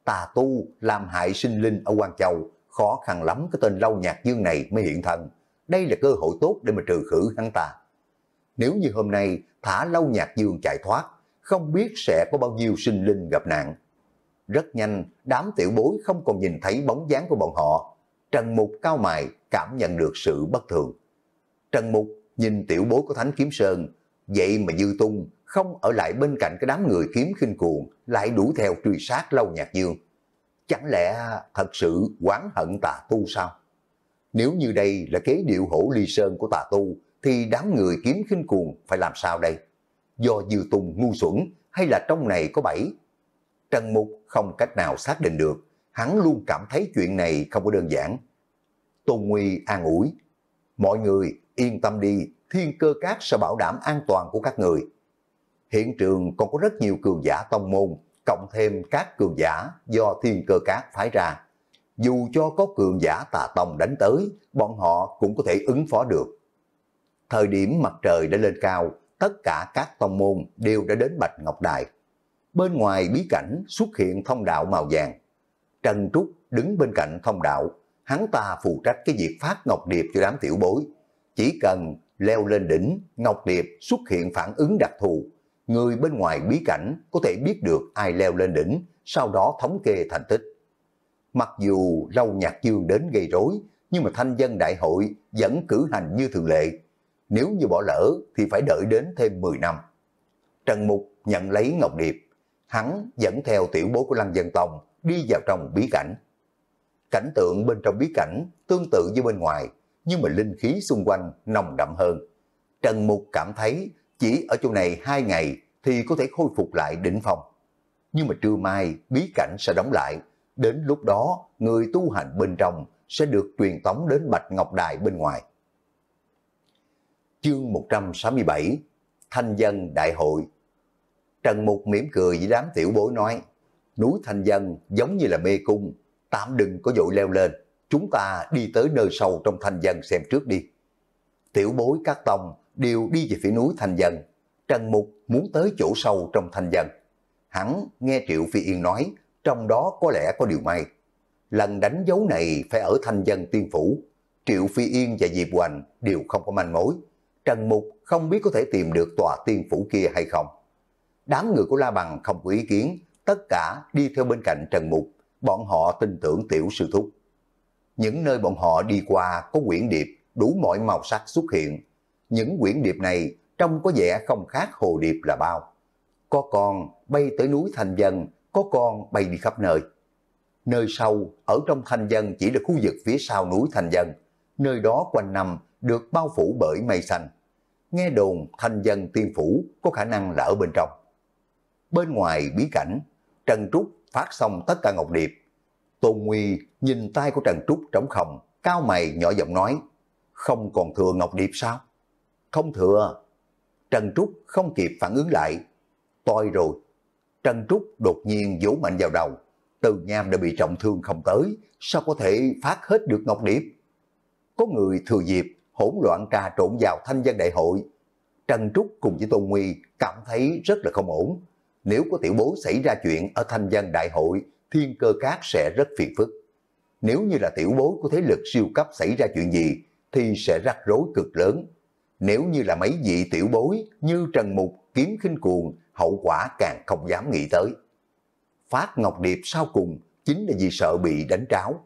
Tà tu làm hại sinh linh ở Quang Châu, khó khăn lắm cái tên Lâu Nhạc Dương này mới hiện thân Đây là cơ hội tốt để mà trừ khử hắn ta. Nếu như hôm nay thả Lâu Nhạc Dương chạy thoát, không biết sẽ có bao nhiêu sinh linh gặp nạn. Rất nhanh, đám tiểu bối không còn nhìn thấy bóng dáng của bọn họ. Trần Mục cao mày cảm nhận được sự bất thường. Trần Mục nhìn tiểu bối của Thánh Kiếm Sơn, vậy mà Dư Tung không ở lại bên cạnh cái đám người kiếm khinh cuồng, lại đuổi theo truy sát Lâu Nhạc Dương. Chẳng lẽ thật sự quán hận tà tu sao? Nếu như đây là kế điệu hổ ly sơn của tà tu, thì đám người kiếm khinh cuồng phải làm sao đây? Do Dư tùng ngu xuẩn hay là trong này có bẫy Trần Mục không cách nào xác định được, hắn luôn cảm thấy chuyện này không có đơn giản. Tôn Nguy an ủi, mọi người yên tâm đi, thiên cơ cát sẽ bảo đảm an toàn của các người. Hiện trường còn có rất nhiều cường giả tông môn, cộng thêm các cường giả do thiên cơ cát phái ra. Dù cho có cường giả tà tông đánh tới, bọn họ cũng có thể ứng phó được. Thời điểm mặt trời đã lên cao, tất cả các tông môn đều đã đến Bạch Ngọc Đài bên ngoài bí cảnh xuất hiện thông đạo màu vàng. Trần Trúc đứng bên cạnh thông đạo, hắn ta phụ trách cái việc phát Ngọc Điệp cho đám tiểu bối. Chỉ cần leo lên đỉnh, Ngọc Điệp xuất hiện phản ứng đặc thù. Người bên ngoài bí cảnh có thể biết được ai leo lên đỉnh, sau đó thống kê thành tích. Mặc dù Lâu Nhạc Dương đến gây rối, nhưng mà thanh dân đại hội vẫn cử hành như thường lệ. Nếu như bỏ lỡ thì phải đợi đến thêm 10 năm. Trần Mục nhận lấy Ngọc Điệp, hắn dẫn theo tiểu bố của Lăng Dân Tông đi vào trong bí cảnh. Cảnh tượng bên trong bí cảnh tương tự như bên ngoài, nhưng mà linh khí xung quanh nồng đậm hơn. Trần Mục cảm thấy chỉ ở chỗ này hai ngày thì có thể khôi phục lại đỉnh phòng Nhưng mà trưa mai bí cảnh sẽ đóng lại, đến lúc đó người tu hành bên trong sẽ được truyền tống đến Bạch Ngọc Đài bên ngoài. Chương 167 Thanh dân Đại hội Trần Mục mỉm cười với đám tiểu bối nói, núi Thanh Dân giống như là mê cung, tạm đừng có dội leo lên, chúng ta đi tới nơi sâu trong Thanh Dân xem trước đi. Tiểu bối các tông đều đi về phía núi Thanh Dân, Trần Mục muốn tới chỗ sâu trong Thanh Dân. Hắn nghe Triệu Phi Yên nói, trong đó có lẽ có điều may. Lần đánh dấu này phải ở Thanh Dân Tiên Phủ, Triệu Phi Yên và Diệp Hoành đều không có manh mối. Trần Mục không biết có thể tìm được tòa tiên phủ kia hay không. Đám người của La Bằng không có ý kiến, tất cả đi theo bên cạnh Trần Mục, bọn họ tin tưởng tiểu sư thúc. Những nơi bọn họ đi qua có quyển điệp, đủ mọi màu sắc xuất hiện. Những quyển điệp này trông có vẻ không khác hồ điệp là bao. Có con bay tới núi Thanh Dân, có con bay đi khắp nơi. Nơi sau, ở trong Thanh Dân chỉ là khu vực phía sau núi Thanh Dân. Nơi đó quanh năm được bao phủ bởi mây xanh. Nghe đồn Thanh Dân Tiên Phủ có khả năng là ở bên trong. Bên ngoài bí cảnh, Trần Trúc phát xong tất cả ngọc điệp. Tôn Nguy nhìn tay của Trần Trúc trống không, cao mày nhỏ giọng nói, không còn thừa ngọc điệp sao? Không thừa. Trần Trúc không kịp phản ứng lại. Toi rồi. Trần Trúc đột nhiên vỗ mạnh vào đầu. Từ Nham đã bị trọng thương không tới, sao có thể phát hết được ngọc điệp? Có người thừa dịp hỗn loạn trà trộn vào thanh dân đại hội. Trần Trúc cùng với Tôn Nguy cảm thấy rất là không ổn, nếu có tiểu bối xảy ra chuyện ở thanh dân đại hội, thiên cơ các sẽ rất phiền phức. Nếu như là tiểu bối của thế lực siêu cấp xảy ra chuyện gì, thì sẽ rắc rối cực lớn. Nếu như là mấy vị tiểu bối như Trần Mục, Kiếm khinh Cuồng, hậu quả càng không dám nghĩ tới. Phát Ngọc Điệp sau cùng chính là vì sợ bị đánh tráo.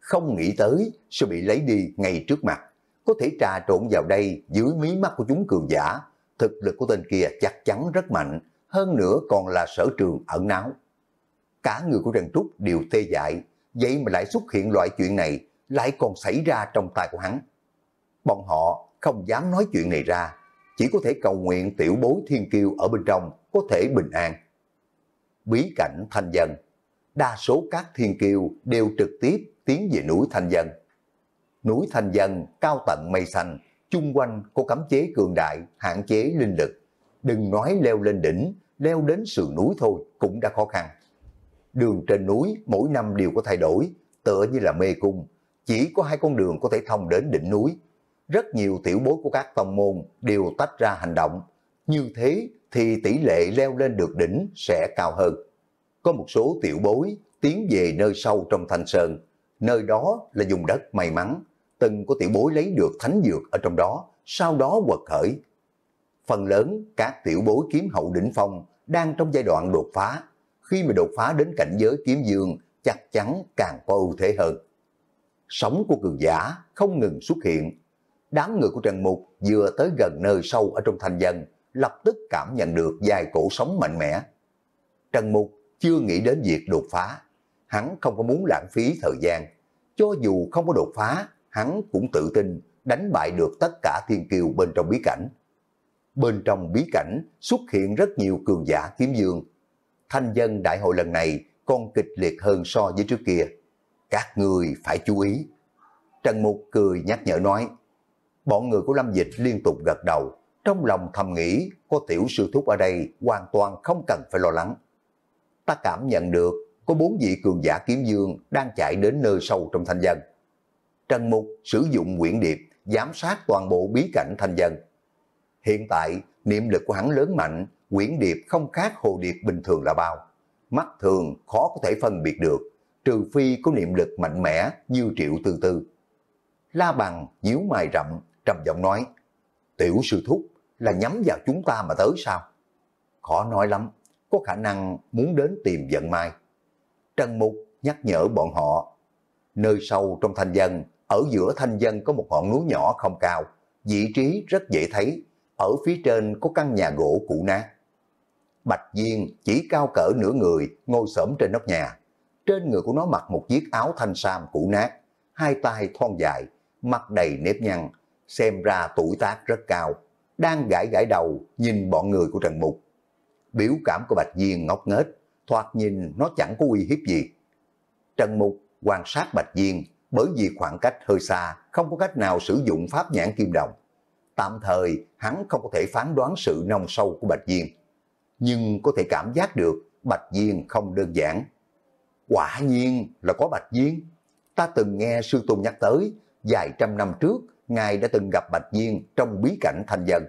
Không nghĩ tới sẽ bị lấy đi ngay trước mặt. Có thể trà trộn vào đây dưới mí mắt của chúng cường giả. Thực lực của tên kia chắc chắn rất mạnh, hơn nữa còn là sở trường ẩn náo. Cả người của Trần Trúc đều tê dại, vậy mà lại xuất hiện loại chuyện này, lại còn xảy ra trong tay của hắn. Bọn họ không dám nói chuyện này ra, chỉ có thể cầu nguyện tiểu bối thiên kiêu ở bên trong có thể bình an. Bí cảnh thanh dân Đa số các thiên kiêu đều trực tiếp tiến về núi thanh dân. Núi thanh dân cao tận mây xanh, chung quanh có cấm chế cường đại, hạn chế linh lực. Đừng nói leo lên đỉnh, leo đến sườn núi thôi cũng đã khó khăn. Đường trên núi mỗi năm đều có thay đổi, tựa như là mê cung, chỉ có hai con đường có thể thông đến đỉnh núi. Rất nhiều tiểu bối của các tông môn đều tách ra hành động, như thế thì tỷ lệ leo lên được đỉnh sẽ cao hơn. Có một số tiểu bối tiến về nơi sâu trong thành sơn, nơi đó là dùng đất may mắn, từng có tiểu bối lấy được thánh dược ở trong đó, sau đó quật khởi, phần lớn các tiểu bối kiếm hậu đỉnh phong đang trong giai đoạn đột phá. Khi mà đột phá đến cảnh giới kiếm dương, chắc chắn càng có ưu thế hơn. Sống của cường giả không ngừng xuất hiện. Đám người của Trần Mục vừa tới gần nơi sâu ở trong thành dân, lập tức cảm nhận được dài cổ sống mạnh mẽ. Trần Mục chưa nghĩ đến việc đột phá. Hắn không có muốn lãng phí thời gian. Cho dù không có đột phá, hắn cũng tự tin đánh bại được tất cả thiên kiều bên trong bí cảnh bên trong bí cảnh xuất hiện rất nhiều cường giả kiếm dương. Thanh dân đại hội lần này còn kịch liệt hơn so với trước kia. Các người phải chú ý. Trần Mục cười nhắc nhở nói, bọn người của Lâm Dịch liên tục gật đầu, trong lòng thầm nghĩ có tiểu sư thúc ở đây hoàn toàn không cần phải lo lắng. Ta cảm nhận được có bốn vị cường giả kiếm dương đang chạy đến nơi sâu trong thanh dân. Trần Mục sử dụng quyển điệp giám sát toàn bộ bí cảnh thanh dân. Hiện tại, niệm lực của hắn lớn mạnh, quyển điệp không khác hồ điệp bình thường là bao. Mắt thường khó có thể phân biệt được, trừ phi có niệm lực mạnh mẽ như triệu tư tư. La bằng nhíu mày rậm, trầm giọng nói, tiểu sư thúc là nhắm vào chúng ta mà tới sao? Khó nói lắm, có khả năng muốn đến tìm giận mai. Trần Mục nhắc nhở bọn họ, nơi sâu trong thanh dân, ở giữa thanh dân có một ngọn núi nhỏ không cao, vị trí rất dễ thấy, ở phía trên có căn nhà gỗ cũ nát. Bạch Diên chỉ cao cỡ nửa người ngồi sớm trên nóc nhà. Trên người của nó mặc một chiếc áo thanh sam cũ nát, hai tay thon dài, mặt đầy nếp nhăn, xem ra tuổi tác rất cao, đang gãi gãi đầu nhìn bọn người của Trần Mục. Biểu cảm của Bạch Diên ngốc nghếch, thoạt nhìn nó chẳng có uy hiếp gì. Trần Mục quan sát Bạch Diên bởi vì khoảng cách hơi xa, không có cách nào sử dụng pháp nhãn kim đồng tạm thời hắn không có thể phán đoán sự nông sâu của Bạch Diên. Nhưng có thể cảm giác được Bạch Diên không đơn giản. Quả nhiên là có Bạch Diên. Ta từng nghe Sư Tôn nhắc tới, vài trăm năm trước, Ngài đã từng gặp Bạch Diên trong bí cảnh thành dân.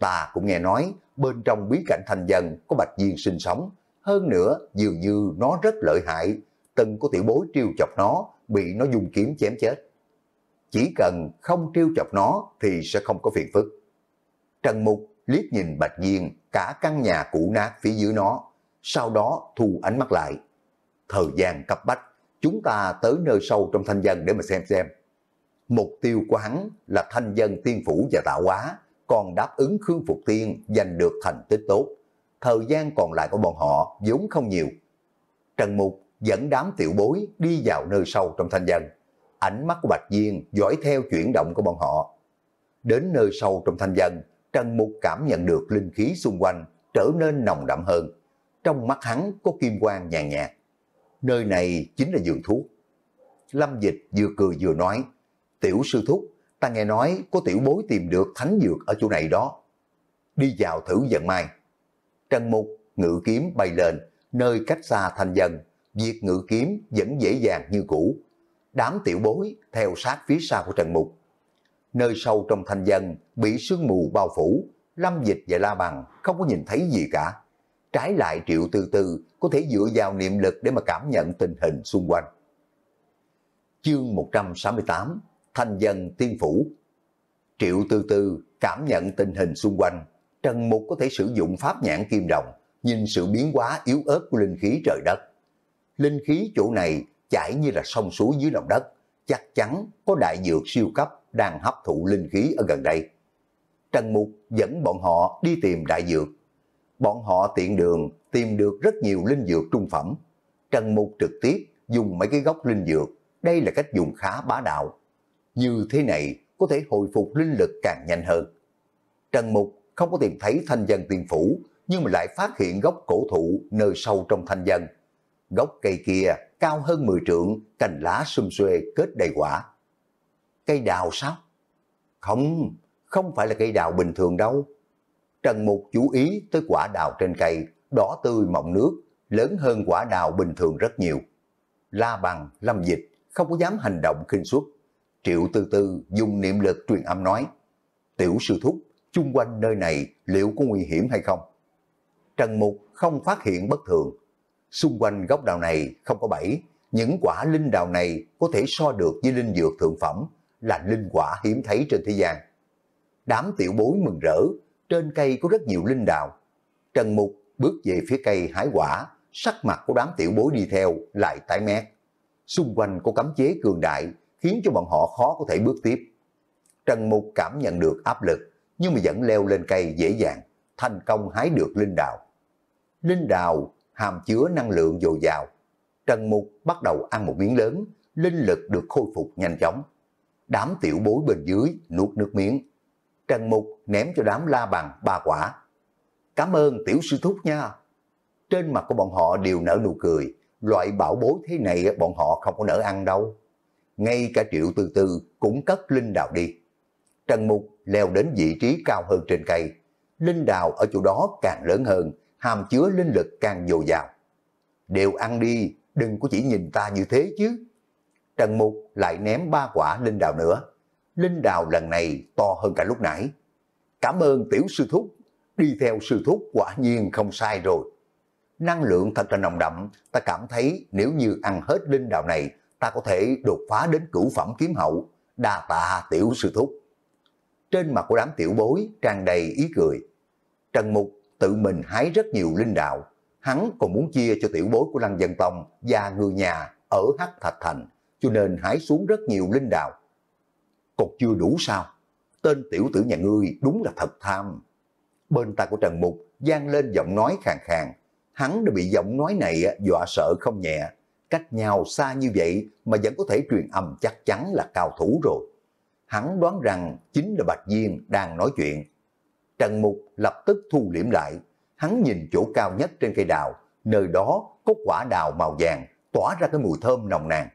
Ta cũng nghe nói, bên trong bí cảnh thành dân có Bạch Diên sinh sống. Hơn nữa, dường như nó rất lợi hại, từng có tiểu bối trêu chọc nó, bị nó dùng kiếm chém chết. Chỉ cần không trêu chọc nó thì sẽ không có phiền phức. Trần Mục liếc nhìn Bạch Diên cả căn nhà cũ nát phía dưới nó, sau đó thu ánh mắt lại. Thời gian cấp bách, chúng ta tới nơi sâu trong thanh dân để mà xem xem. Mục tiêu của hắn là thanh dân tiên phủ và tạo hóa, còn đáp ứng Khương Phục Tiên giành được thành tích tốt. Thời gian còn lại của bọn họ vốn không nhiều. Trần Mục dẫn đám tiểu bối đi vào nơi sâu trong thanh dân ánh mắt của Bạch diên dõi theo chuyển động của bọn họ. Đến nơi sâu trong thanh dân, Trần Mục cảm nhận được linh khí xung quanh trở nên nồng đậm hơn. Trong mắt hắn có kim quang nhàn nhạt. Nơi này chính là giường thuốc. Lâm Dịch vừa cười vừa nói, tiểu sư thúc, ta nghe nói có tiểu bối tìm được thánh dược ở chỗ này đó. Đi vào thử giận mai. Trần Mục ngự kiếm bay lên, nơi cách xa thanh dân, việc ngự kiếm vẫn dễ dàng như cũ, đám tiểu bối theo sát phía sau của Trần Mục. Nơi sâu trong thanh dân bị sương mù bao phủ, Lâm Dịch và La Bằng không có nhìn thấy gì cả. Trái lại Triệu từ từ có thể dựa vào niệm lực để mà cảm nhận tình hình xung quanh. Chương 168 Thanh dân tiên phủ Triệu từ từ cảm nhận tình hình xung quanh, Trần Mục có thể sử dụng pháp nhãn kim đồng, nhìn sự biến hóa yếu ớt của linh khí trời đất. Linh khí chỗ này chảy như là sông suối dưới lòng đất, chắc chắn có đại dược siêu cấp đang hấp thụ linh khí ở gần đây. Trần Mục dẫn bọn họ đi tìm đại dược. Bọn họ tiện đường tìm được rất nhiều linh dược trung phẩm. Trần Mục trực tiếp dùng mấy cái gốc linh dược, đây là cách dùng khá bá đạo. Như thế này có thể hồi phục linh lực càng nhanh hơn. Trần Mục không có tìm thấy thanh dân tiền phủ, nhưng mà lại phát hiện gốc cổ thụ nơi sâu trong thanh dân, gốc cây kia cao hơn 10 trượng, cành lá xum xuê kết đầy quả. Cây đào sao? Không, không phải là cây đào bình thường đâu. Trần Mục chú ý tới quả đào trên cây, đỏ tươi mọng nước, lớn hơn quả đào bình thường rất nhiều. La bằng, lâm dịch, không có dám hành động kinh suất. Triệu Tư Tư dùng niệm lực truyền âm nói, tiểu sư thúc, chung quanh nơi này liệu có nguy hiểm hay không? Trần Mục không phát hiện bất thường, xung quanh gốc đào này không có bẫy, những quả linh đào này có thể so được với linh dược thượng phẩm, là linh quả hiếm thấy trên thế gian. Đám tiểu bối mừng rỡ, trên cây có rất nhiều linh đào. Trần Mục bước về phía cây hái quả, sắc mặt của đám tiểu bối đi theo lại tái mét. Xung quanh có cấm chế cường đại, khiến cho bọn họ khó có thể bước tiếp. Trần Mục cảm nhận được áp lực, nhưng mà vẫn leo lên cây dễ dàng, thành công hái được linh đào. Linh đào hàm chứa năng lượng dồi dào. Trần Mục bắt đầu ăn một miếng lớn, linh lực được khôi phục nhanh chóng. Đám tiểu bối bên dưới nuốt nước miếng. Trần Mục ném cho đám la bằng ba quả. Cảm ơn tiểu sư thúc nha. Trên mặt của bọn họ đều nở nụ cười, loại bảo bối thế này bọn họ không có nỡ ăn đâu. Ngay cả triệu từ từ cũng cất linh đào đi. Trần Mục leo đến vị trí cao hơn trên cây. Linh đào ở chỗ đó càng lớn hơn, hàm chứa linh lực càng dồi dào. Đều ăn đi, đừng có chỉ nhìn ta như thế chứ. Trần Mục lại ném ba quả linh đào nữa. Linh đào lần này to hơn cả lúc nãy. Cảm ơn tiểu sư thúc, đi theo sư thúc quả nhiên không sai rồi. Năng lượng thật là nồng đậm, ta cảm thấy nếu như ăn hết linh đào này, ta có thể đột phá đến cửu phẩm kiếm hậu, đa tạ tiểu sư thúc. Trên mặt của đám tiểu bối tràn đầy ý cười. Trần Mục tự mình hái rất nhiều linh đạo. Hắn còn muốn chia cho tiểu bối của Lăng Dân Tông và người nhà ở Hắc Thạch Thành, cho nên hái xuống rất nhiều linh đạo. Còn chưa đủ sao? Tên tiểu tử nhà ngươi đúng là thật tham. Bên tai của Trần Mục gian lên giọng nói khàn khàn. Hắn đã bị giọng nói này dọa sợ không nhẹ. Cách nhau xa như vậy mà vẫn có thể truyền âm chắc chắn là cao thủ rồi. Hắn đoán rằng chính là Bạch duyên đang nói chuyện Trần Mục lập tức thu liễm lại, hắn nhìn chỗ cao nhất trên cây đào, nơi đó có quả đào màu vàng, tỏa ra cái mùi thơm nồng nàn.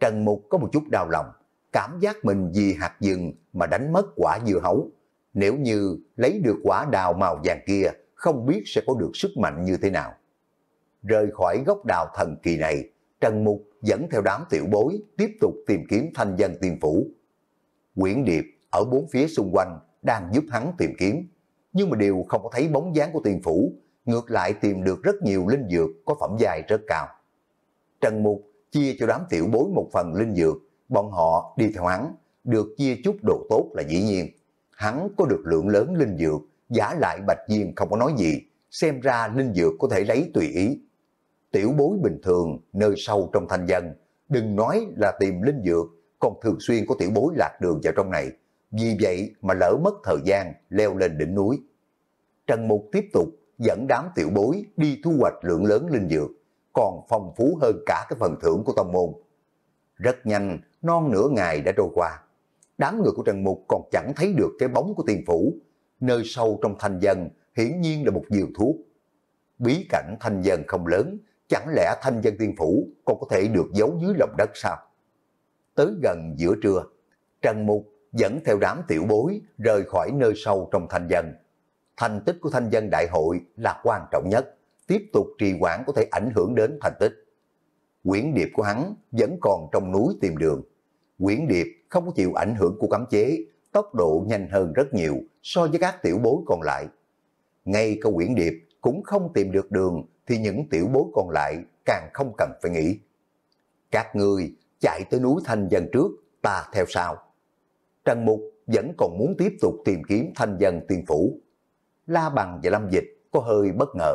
Trần Mục có một chút đau lòng, cảm giác mình vì hạt dừng mà đánh mất quả dưa hấu. Nếu như lấy được quả đào màu vàng kia, không biết sẽ có được sức mạnh như thế nào. Rời khỏi gốc đào thần kỳ này, Trần Mục dẫn theo đám tiểu bối tiếp tục tìm kiếm thanh dân tiên phủ. Quyển điệp ở bốn phía xung quanh đang giúp hắn tìm kiếm. Nhưng mà đều không có thấy bóng dáng của tiền phủ, ngược lại tìm được rất nhiều linh dược có phẩm dài rất cao. Trần Mục chia cho đám tiểu bối một phần linh dược, bọn họ đi theo hắn, được chia chút đồ tốt là dĩ nhiên. Hắn có được lượng lớn linh dược, giả lại Bạch Duyên không có nói gì, xem ra linh dược có thể lấy tùy ý. Tiểu bối bình thường, nơi sâu trong thanh dân, đừng nói là tìm linh dược, còn thường xuyên có tiểu bối lạc đường vào trong này, vì vậy mà lỡ mất thời gian leo lên đỉnh núi. Trần Mục tiếp tục dẫn đám tiểu bối đi thu hoạch lượng lớn linh dược, còn phong phú hơn cả cái phần thưởng của tông môn. Rất nhanh, non nửa ngày đã trôi qua. Đám người của Trần Mục còn chẳng thấy được cái bóng của tiền phủ. Nơi sâu trong thanh dân hiển nhiên là một diều thuốc. Bí cảnh thanh dân không lớn, chẳng lẽ thanh dân tiên phủ còn có thể được giấu dưới lòng đất sao? Tới gần giữa trưa, Trần Mục dẫn theo đám tiểu bối rời khỏi nơi sâu trong thanh dân. Thành tích của thanh dân đại hội là quan trọng nhất, tiếp tục trì quản có thể ảnh hưởng đến thành tích. Quyển điệp của hắn vẫn còn trong núi tìm đường. Quyển điệp không có chịu ảnh hưởng của cấm chế, tốc độ nhanh hơn rất nhiều so với các tiểu bối còn lại. Ngay cả quyển điệp cũng không tìm được đường thì những tiểu bối còn lại càng không cần phải nghĩ. Các người chạy tới núi Thanh Dân trước, ta theo sau. Trần Mục vẫn còn muốn tiếp tục tìm kiếm thanh dân tiên phủ. La Bằng và Lâm Dịch có hơi bất ngờ.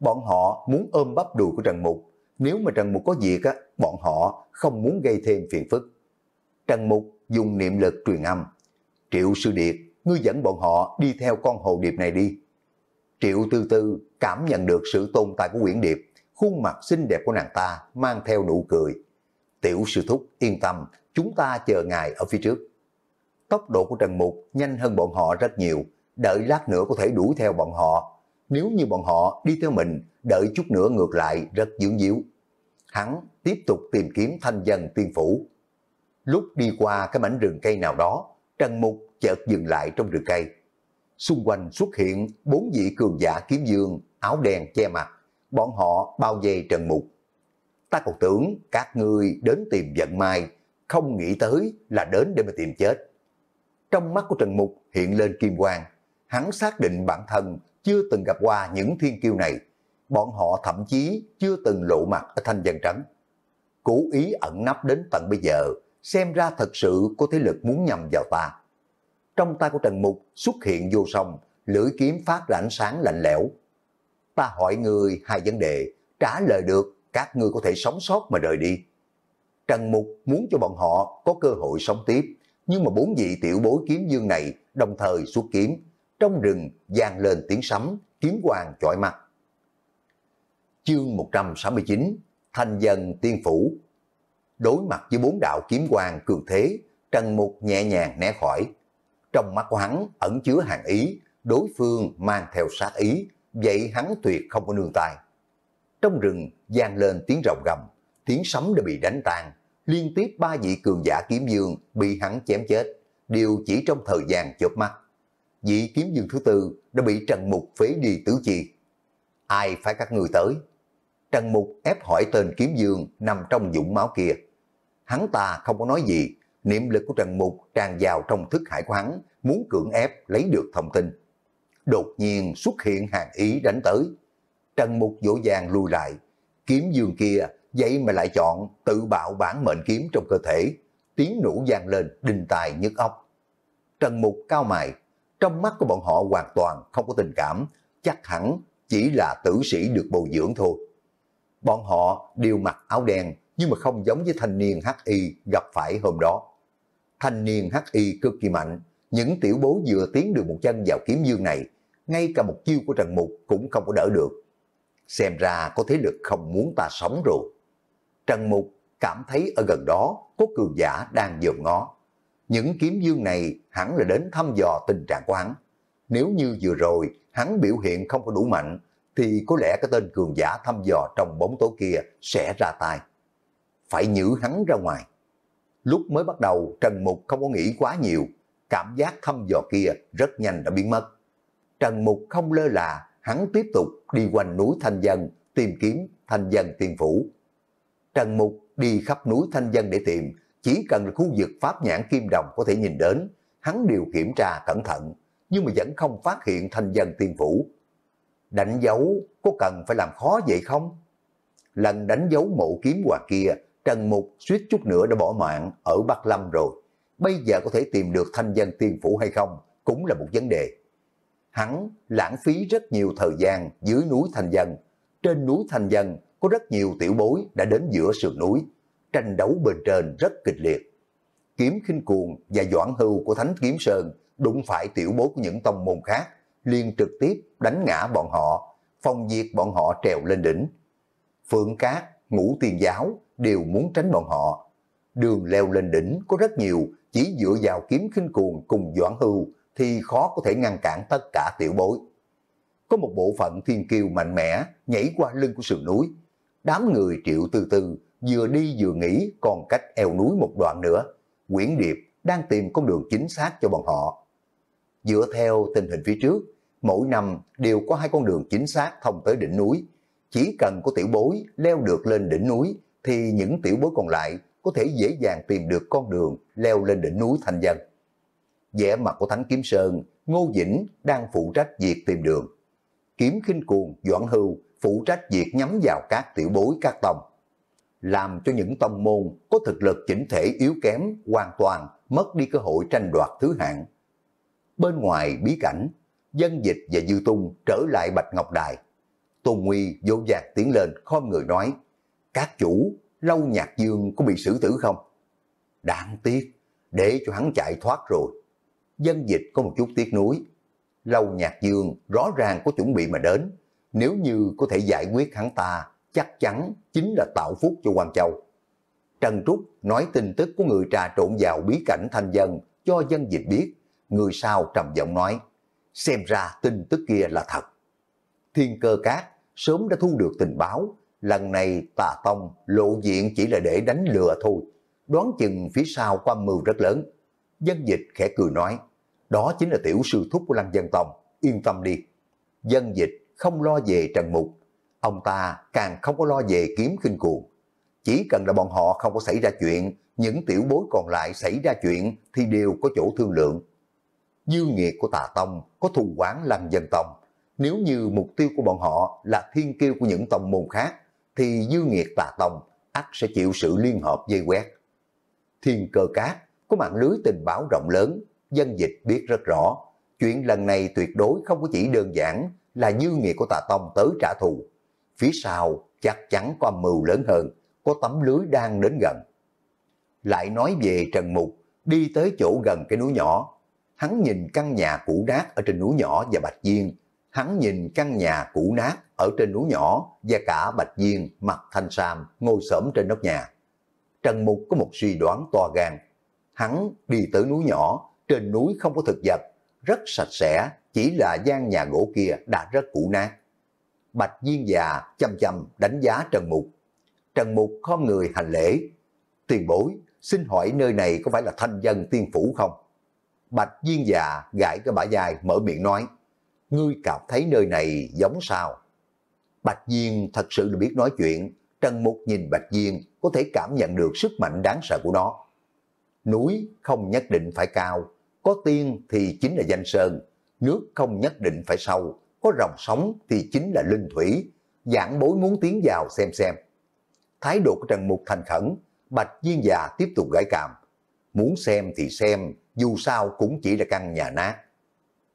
Bọn họ muốn ôm bắp đùi của Trần Mục. Nếu mà Trần Mục có việc, á, bọn họ không muốn gây thêm phiền phức. Trần Mục dùng niệm lực truyền âm. Triệu Sư Điệt, ngươi dẫn bọn họ đi theo con hồ điệp này đi. Triệu Tư Tư cảm nhận được sự tồn tại của Nguyễn Điệp, khuôn mặt xinh đẹp của nàng ta mang theo nụ cười. Tiểu sư thúc yên tâm, chúng ta chờ ngài ở phía trước tốc độ của Trần Mục nhanh hơn bọn họ rất nhiều, đợi lát nữa có thể đuổi theo bọn họ. Nếu như bọn họ đi theo mình, đợi chút nữa ngược lại rất dưỡng díu. Hắn tiếp tục tìm kiếm thanh dân tiên phủ. Lúc đi qua cái mảnh rừng cây nào đó, Trần Mục chợt dừng lại trong rừng cây. Xung quanh xuất hiện bốn vị cường giả kiếm dương, áo đen che mặt. Bọn họ bao vây Trần Mục. Ta còn tưởng các ngươi đến tìm vận Mai, không nghĩ tới là đến để mà tìm chết trong mắt của Trần Mục hiện lên kim quang. Hắn xác định bản thân chưa từng gặp qua những thiên kiêu này. Bọn họ thậm chí chưa từng lộ mặt ở thanh dân trắng. Cố ý ẩn nấp đến tận bây giờ, xem ra thật sự có thế lực muốn nhầm vào ta. Trong tay của Trần Mục xuất hiện vô song, lưỡi kiếm phát ra ánh sáng lạnh lẽo. Ta hỏi người hai vấn đề, trả lời được, các ngươi có thể sống sót mà rời đi. Trần Mục muốn cho bọn họ có cơ hội sống tiếp, nhưng mà bốn vị tiểu bối kiếm dương này đồng thời xuất kiếm, trong rừng gian lên tiếng sấm, kiếm quang chọi mặt. Chương 169 Thành dân tiên phủ Đối mặt với bốn đạo kiếm quang cường thế, Trần Mục nhẹ nhàng né khỏi. Trong mắt của hắn ẩn chứa hàng ý, đối phương mang theo sát ý, vậy hắn tuyệt không có nương tài. Trong rừng gian lên tiếng rồng gầm, tiếng sấm đã bị đánh tan, liên tiếp ba vị cường giả kiếm dương bị hắn chém chết, đều chỉ trong thời gian chớp mắt. Vị kiếm dương thứ tư đã bị Trần Mục phế đi tứ chi. Ai phải các người tới? Trần Mục ép hỏi tên kiếm dương nằm trong dũng máu kia. Hắn ta không có nói gì, niệm lực của Trần Mục tràn vào trong thức hải của hắn, muốn cưỡng ép lấy được thông tin. Đột nhiên xuất hiện hàng ý đánh tới. Trần Mục dỗ dàng lùi lại, kiếm dương kia vậy mà lại chọn tự bạo bản mệnh kiếm trong cơ thể, tiếng nổ gian lên, đinh tài nhức óc. Trần Mục cao mày, trong mắt của bọn họ hoàn toàn không có tình cảm, chắc hẳn chỉ là tử sĩ được bồi dưỡng thôi. Bọn họ đều mặc áo đen, nhưng mà không giống với thanh niên HI gặp phải hôm đó. Thanh niên HI cực kỳ mạnh, những tiểu bố vừa tiến được một chân vào kiếm dương này, ngay cả một chiêu của Trần Mục cũng không có đỡ được. Xem ra có thế lực không muốn ta sống rồi. Trần Mục cảm thấy ở gần đó có cường giả đang dòm ngó. Những kiếm dương này hẳn là đến thăm dò tình trạng của hắn. Nếu như vừa rồi hắn biểu hiện không có đủ mạnh, thì có lẽ cái tên cường giả thăm dò trong bóng tối kia sẽ ra tay. Phải nhử hắn ra ngoài. Lúc mới bắt đầu Trần Mục không có nghĩ quá nhiều, cảm giác thăm dò kia rất nhanh đã biến mất. Trần Mục không lơ là, hắn tiếp tục đi quanh núi Thanh Dân tìm kiếm Thanh Dân Tiên Phủ Trần Mục đi khắp núi Thanh Dân để tìm, chỉ cần là khu vực pháp nhãn kim đồng có thể nhìn đến, hắn đều kiểm tra cẩn thận, nhưng mà vẫn không phát hiện Thanh Dân tiên phủ. Đánh dấu có cần phải làm khó vậy không? Lần đánh dấu mộ kiếm quà kia, Trần Mục suýt chút nữa đã bỏ mạng ở Bắc Lâm rồi. Bây giờ có thể tìm được Thanh Dân tiên phủ hay không cũng là một vấn đề. Hắn lãng phí rất nhiều thời gian dưới núi Thanh Dân. Trên núi Thanh Dân có rất nhiều tiểu bối đã đến giữa sườn núi, tranh đấu bên trên rất kịch liệt. Kiếm khinh cuồng và doãn hưu của Thánh Kiếm Sơn đụng phải tiểu bối của những tông môn khác, liền trực tiếp đánh ngã bọn họ, phong diệt bọn họ trèo lên đỉnh. Phượng Cát, Ngũ Tiên Giáo đều muốn tránh bọn họ. Đường leo lên đỉnh có rất nhiều, chỉ dựa vào kiếm khinh cuồng cùng doãn hưu thì khó có thể ngăn cản tất cả tiểu bối. Có một bộ phận thiên kiều mạnh mẽ nhảy qua lưng của sườn núi, đám người triệu từ từ vừa đi vừa nghĩ còn cách eo núi một đoạn nữa. Quyển Điệp đang tìm con đường chính xác cho bọn họ. Dựa theo tình hình phía trước, mỗi năm đều có hai con đường chính xác thông tới đỉnh núi. Chỉ cần có tiểu bối leo được lên đỉnh núi thì những tiểu bối còn lại có thể dễ dàng tìm được con đường leo lên đỉnh núi thành dân. vẻ mặt của Thánh Kiếm Sơn, Ngô Dĩnh đang phụ trách việc tìm đường. Kiếm khinh cuồng, Doãn Hưu phụ trách việc nhắm vào các tiểu bối các tông. Làm cho những tông môn có thực lực chỉnh thể yếu kém hoàn toàn mất đi cơ hội tranh đoạt thứ hạng. Bên ngoài bí cảnh, dân dịch và dư tung trở lại Bạch Ngọc Đài. Tôn Nguy vô dạc tiến lên khom người nói, các chủ, lâu nhạc dương có bị xử tử không? Đáng tiếc, để cho hắn chạy thoát rồi. Dân dịch có một chút tiếc nuối. Lâu nhạc dương rõ ràng có chuẩn bị mà đến, nếu như có thể giải quyết hắn ta, chắc chắn chính là tạo phúc cho Hoàng Châu. Trần Trúc nói tin tức của người trà trộn vào bí cảnh thanh dân cho dân dịch biết, người sau trầm giọng nói, xem ra tin tức kia là thật. Thiên cơ cát sớm đã thu được tình báo, lần này tà tông lộ diện chỉ là để đánh lừa thôi, đoán chừng phía sau có mưu rất lớn. Dân dịch khẽ cười nói, đó chính là tiểu sư thúc của Lăng Dân Tông, yên tâm đi. Dân dịch không lo về Trần Mục. Ông ta càng không có lo về kiếm khinh cuồng. Chỉ cần là bọn họ không có xảy ra chuyện, những tiểu bối còn lại xảy ra chuyện thì đều có chỗ thương lượng. Dư nghiệt của Tà Tông có thù quán làm dân tông. Nếu như mục tiêu của bọn họ là thiên kiêu của những tông môn khác, thì dư nghiệt Tà Tông ắt sẽ chịu sự liên hợp dây quét. Thiên cơ cát có mạng lưới tình báo rộng lớn, dân dịch biết rất rõ. Chuyện lần này tuyệt đối không có chỉ đơn giản là dư nghĩa của tà Tông tới trả thù. Phía sau chắc chắn có âm mưu lớn hơn, có tấm lưới đang đến gần. Lại nói về Trần Mục, đi tới chỗ gần cái núi nhỏ. Hắn nhìn căn nhà cũ nát ở trên núi nhỏ và Bạch Diên. Hắn nhìn căn nhà cũ nát ở trên núi nhỏ và cả Bạch Diên, mặt thanh sam, ngồi sớm trên nóc nhà. Trần Mục có một suy đoán to gan. Hắn đi tới núi nhỏ, trên núi không có thực vật, rất sạch sẽ, chỉ là gian nhà gỗ kia đã rất cũ nát. Bạch Diên già chăm chăm đánh giá Trần Mục. Trần Mục khom người hành lễ. Tiền bối, xin hỏi nơi này có phải là thanh dân tiên phủ không? Bạch Diên già gãi cái bả dài mở miệng nói. Ngươi cảm thấy nơi này giống sao? Bạch Diên thật sự là biết nói chuyện. Trần Mục nhìn Bạch Diên có thể cảm nhận được sức mạnh đáng sợ của nó. Núi không nhất định phải cao, có tiên thì chính là danh sơn, nước không nhất định phải sâu, có rồng sống thì chính là linh thủy, giảng bối muốn tiến vào xem xem. Thái độ của Trần Mục thành khẩn, Bạch Duyên già tiếp tục gãi càm, muốn xem thì xem, dù sao cũng chỉ là căn nhà nát.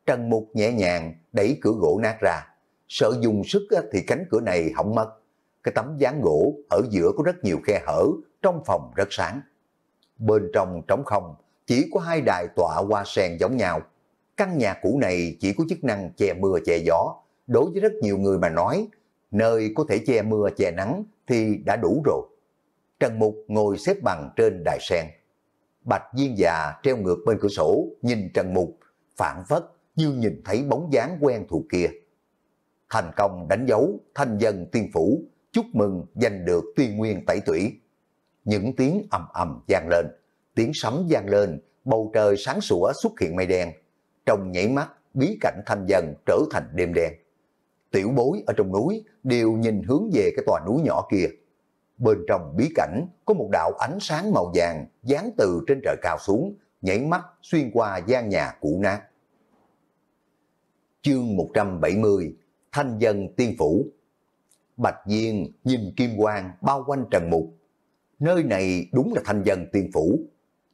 Trần Mục nhẹ nhàng đẩy cửa gỗ nát ra, sợ dùng sức thì cánh cửa này hỏng mất. Cái tấm dáng gỗ ở giữa có rất nhiều khe hở, trong phòng rất sáng. Bên trong trống không, chỉ có hai đài tọa hoa sen giống nhau căn nhà cũ này chỉ có chức năng che mưa che gió. Đối với rất nhiều người mà nói, nơi có thể che mưa che nắng thì đã đủ rồi. Trần Mục ngồi xếp bằng trên đài sen. Bạch Diên già treo ngược bên cửa sổ, nhìn Trần Mục, phản phất như nhìn thấy bóng dáng quen thuộc kia. Thành công đánh dấu thanh dân tiên phủ, chúc mừng giành được tiên nguyên tẩy tủy. Những tiếng ầm ầm vang lên, tiếng sấm vang lên, bầu trời sáng sủa xuất hiện mây đen, trong nhảy mắt, bí cảnh thanh dần trở thành đêm đen. Tiểu bối ở trong núi đều nhìn hướng về cái tòa núi nhỏ kia. Bên trong bí cảnh có một đạo ánh sáng màu vàng dán từ trên trời cao xuống, nhảy mắt xuyên qua gian nhà cũ nát. Chương 170 Thanh dân tiên phủ Bạch Diên nhìn kim quang bao quanh Trần Mục. Nơi này đúng là thanh dân tiên phủ.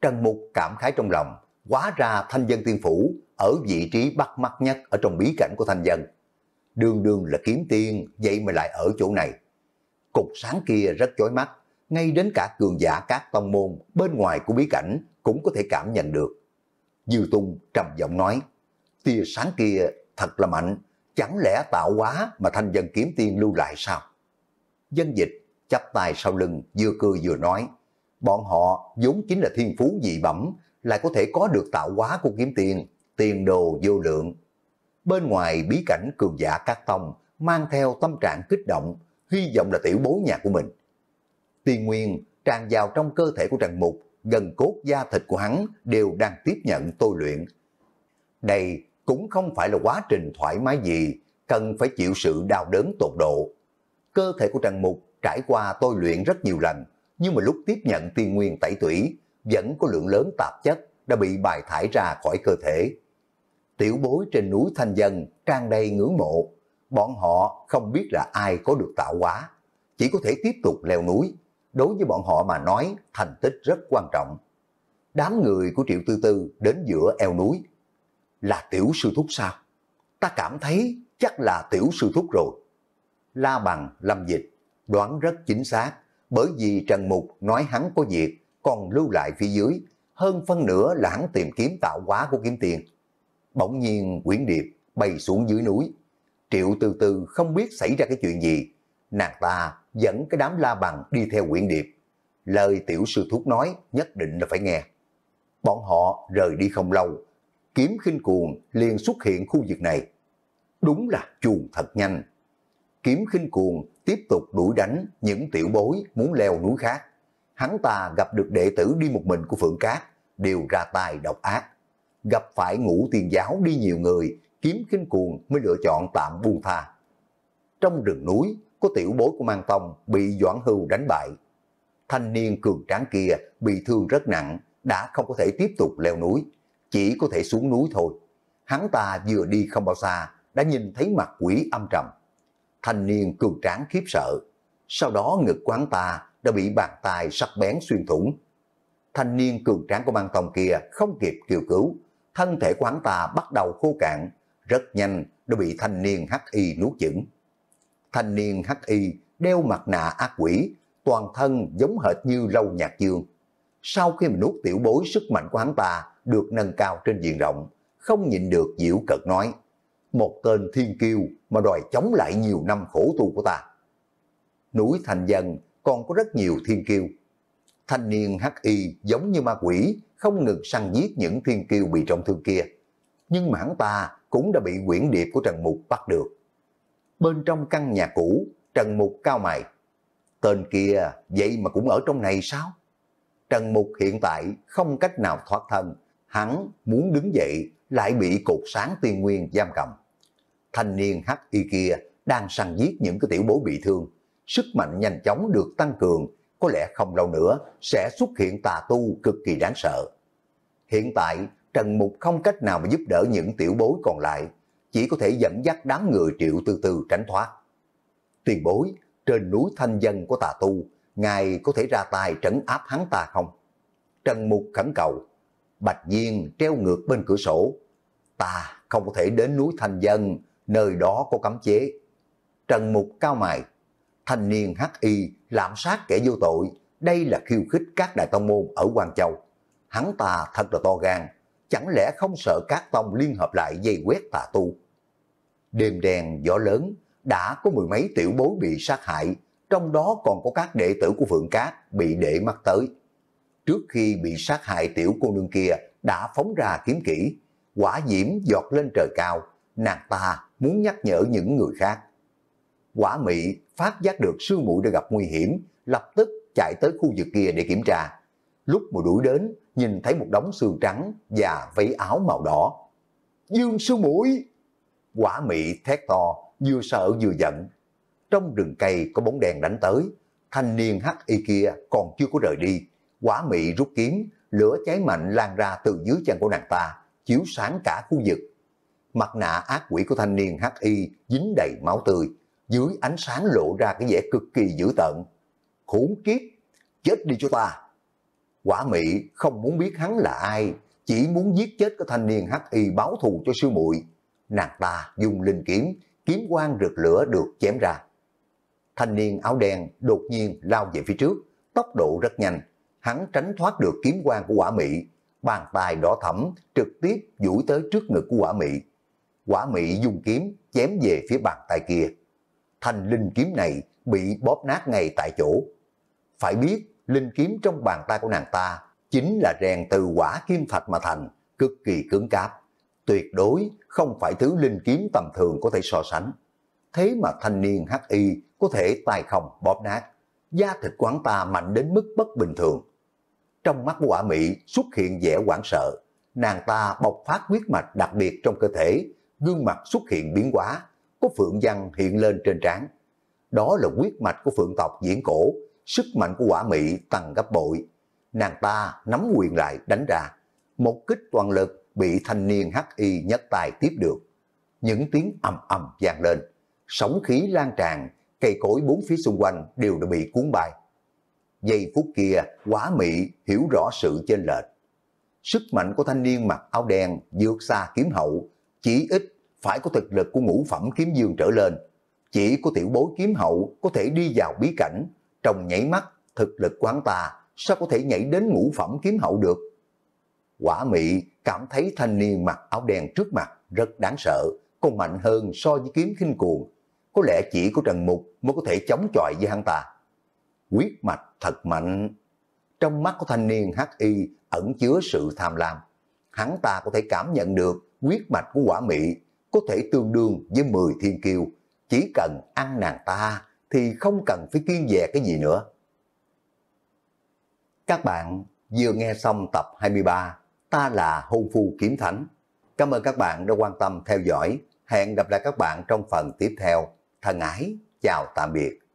Trần Mục cảm khái trong lòng, quá ra thanh dân tiên phủ ở vị trí bắt mắt nhất ở trong bí cảnh của thanh dân. Đương đương là kiếm tiên, vậy mà lại ở chỗ này. Cục sáng kia rất chói mắt, ngay đến cả cường giả các tông môn bên ngoài của bí cảnh cũng có thể cảm nhận được. Dư Tung trầm giọng nói, tia sáng kia thật là mạnh, chẳng lẽ tạo quá mà thanh dân kiếm tiên lưu lại sao? Dân dịch chắp tay sau lưng vừa cười vừa nói, bọn họ vốn chính là thiên phú dị bẩm, lại có thể có được tạo hóa của kiếm tiền, tiền đồ vô lượng. Bên ngoài bí cảnh cường giả các tông, mang theo tâm trạng kích động, hy vọng là tiểu bố nhà của mình. Tiên nguyên tràn vào trong cơ thể của Trần Mục, gần cốt da thịt của hắn đều đang tiếp nhận tôi luyện. Đây cũng không phải là quá trình thoải mái gì, cần phải chịu sự đau đớn tột độ. Cơ thể của Trần Mục trải qua tôi luyện rất nhiều lần, nhưng mà lúc tiếp nhận tiên nguyên tẩy tủy, vẫn có lượng lớn tạp chất đã bị bài thải ra khỏi cơ thể tiểu bối trên núi Thanh Dân trang đầy ngưỡng mộ. Bọn họ không biết là ai có được tạo hóa, chỉ có thể tiếp tục leo núi. Đối với bọn họ mà nói, thành tích rất quan trọng. Đám người của Triệu Tư Tư đến giữa eo núi. Là tiểu sư thúc sao? Ta cảm thấy chắc là tiểu sư thúc rồi. La bằng, lâm dịch, đoán rất chính xác. Bởi vì Trần Mục nói hắn có việc, còn lưu lại phía dưới. Hơn phân nửa là hắn tìm kiếm tạo hóa của kiếm tiền bỗng nhiên quyển điệp bay xuống dưới núi. Triệu từ từ không biết xảy ra cái chuyện gì, nàng ta dẫn cái đám la bằng đi theo quyển điệp. Lời tiểu sư thúc nói nhất định là phải nghe. Bọn họ rời đi không lâu, kiếm khinh cuồng liền xuất hiện khu vực này. Đúng là chuồn thật nhanh. Kiếm khinh cuồng tiếp tục đuổi đánh những tiểu bối muốn leo núi khác. Hắn ta gặp được đệ tử đi một mình của Phượng Cát, đều ra tay độc ác gặp phải ngũ tiền giáo đi nhiều người, kiếm kinh cuồng mới lựa chọn tạm buông tha. Trong rừng núi, có tiểu bối của Mang Tông bị Doãn Hưu đánh bại. Thanh niên cường tráng kia bị thương rất nặng, đã không có thể tiếp tục leo núi, chỉ có thể xuống núi thôi. Hắn ta vừa đi không bao xa, đã nhìn thấy mặt quỷ âm trầm. Thanh niên cường tráng khiếp sợ, sau đó ngực quán ta đã bị bàn tay sắc bén xuyên thủng. Thanh niên cường tráng của Mang Tông kia không kịp kêu cứu, thân thể của hắn ta bắt đầu khô cạn, rất nhanh đã bị thanh niên hắc y nuốt chửng. Thanh niên hắc y đeo mặt nạ ác quỷ, toàn thân giống hệt như lâu nhạc dương. Sau khi mình nuốt tiểu bối sức mạnh của hắn ta được nâng cao trên diện rộng, không nhịn được diễu cợt nói, một tên thiên kiêu mà đòi chống lại nhiều năm khổ tu của ta. Núi thành dân còn có rất nhiều thiên kiêu, thanh niên hắc y giống như ma quỷ, không ngừng săn giết những thiên kiêu bị trọng thương kia. Nhưng mãn ta cũng đã bị quyển điệp của Trần Mục bắt được. Bên trong căn nhà cũ, Trần Mục cao mày. Tên kia vậy mà cũng ở trong này sao? Trần Mục hiện tại không cách nào thoát thân. Hắn muốn đứng dậy lại bị cột sáng tiên nguyên giam cầm. Thanh niên hắc y kia đang săn giết những cái tiểu bố bị thương. Sức mạnh nhanh chóng được tăng cường có lẽ không lâu nữa sẽ xuất hiện tà tu cực kỳ đáng sợ. Hiện tại, Trần Mục không cách nào mà giúp đỡ những tiểu bối còn lại, chỉ có thể dẫn dắt đám người triệu từ từ tránh thoát. Tiền bối, trên núi thanh dân của tà tu, ngài có thể ra tay trấn áp hắn ta không? Trần Mục khẩn cầu, Bạch Diên treo ngược bên cửa sổ, ta không có thể đến núi thanh dân, nơi đó có cấm chế. Trần Mục cao mày thanh niên hắc y lạm sát kẻ vô tội, đây là khiêu khích các đại tông môn ở Hoàng Châu. Hắn ta thật là to gan, chẳng lẽ không sợ các tông liên hợp lại dây quét tà tu. Đêm đèn gió lớn, đã có mười mấy tiểu bối bị sát hại, trong đó còn có các đệ tử của Phượng Cát bị đệ mắt tới. Trước khi bị sát hại tiểu cô nương kia đã phóng ra kiếm kỹ, quả diễm giọt lên trời cao, nàng ta muốn nhắc nhở những người khác. Quả mị phát giác được sư mũi đã gặp nguy hiểm, lập tức chạy tới khu vực kia để kiểm tra. Lúc mà đuổi đến, nhìn thấy một đống xương trắng và váy áo màu đỏ. Dương sư mũi! Quả mị thét to, vừa sợ vừa giận. Trong rừng cây có bóng đèn đánh tới, thanh niên hắc y kia còn chưa có rời đi. Quả mị rút kiếm, lửa cháy mạnh lan ra từ dưới chân của nàng ta, chiếu sáng cả khu vực. Mặt nạ ác quỷ của thanh niên hắc y dính đầy máu tươi, dưới ánh sáng lộ ra cái vẻ cực kỳ dữ tợn. Khốn kiếp, chết đi cho ta. Quả Mị không muốn biết hắn là ai, chỉ muốn giết chết cái thanh niên hắc y báo thù cho sư muội. Nàng ta dùng linh kiếm, kiếm quang rực lửa được chém ra. Thanh niên áo đen đột nhiên lao về phía trước, tốc độ rất nhanh. Hắn tránh thoát được kiếm quang của quả Mị, bàn tay đỏ thẫm trực tiếp duỗi tới trước ngực của quả Mị. Quả Mị dùng kiếm chém về phía bàn tay kia thành linh kiếm này bị bóp nát ngay tại chỗ. Phải biết, linh kiếm trong bàn tay của nàng ta chính là rèn từ quả kim thạch mà thành, cực kỳ cứng cáp. Tuyệt đối không phải thứ linh kiếm tầm thường có thể so sánh. Thế mà thanh niên hắc y có thể tay không bóp nát. Da thịt quán ta mạnh đến mức bất bình thường. Trong mắt của quả mỹ xuất hiện vẻ hoảng sợ. Nàng ta bộc phát huyết mạch đặc biệt trong cơ thể, gương mặt xuất hiện biến hóa, có phượng văn hiện lên trên trán. Đó là huyết mạch của phượng tộc diễn cổ, sức mạnh của quả mị tăng gấp bội. Nàng ta nắm quyền lại đánh ra. Một kích toàn lực bị thanh niên hắc y nhất tài tiếp được. Những tiếng ầm ầm vang lên, sóng khí lan tràn, cây cối bốn phía xung quanh đều đã bị cuốn bay. Giây phút kia, quả mị hiểu rõ sự chênh lệch. Sức mạnh của thanh niên mặc áo đen vượt xa kiếm hậu, chỉ ít phải có thực lực của ngũ phẩm kiếm dương trở lên. Chỉ có tiểu bối kiếm hậu có thể đi vào bí cảnh, trồng nhảy mắt, thực lực quán ta sao có thể nhảy đến ngũ phẩm kiếm hậu được. Quả mị cảm thấy thanh niên mặc áo đen trước mặt rất đáng sợ, còn mạnh hơn so với kiếm khinh cuồng. Có lẽ chỉ có Trần Mục mới có thể chống chọi với hắn ta. Quyết mạch thật mạnh. Trong mắt của thanh niên hắc y ẩn chứa sự tham lam. Hắn ta có thể cảm nhận được quyết mạch của quả mị có thể tương đương với 10 thiên kiều. Chỉ cần ăn nàng ta thì không cần phải kiên dè cái gì nữa. Các bạn vừa nghe xong tập 23 Ta là hôn phu kiếm thánh. Cảm ơn các bạn đã quan tâm theo dõi. Hẹn gặp lại các bạn trong phần tiếp theo. Thân ái, chào tạm biệt.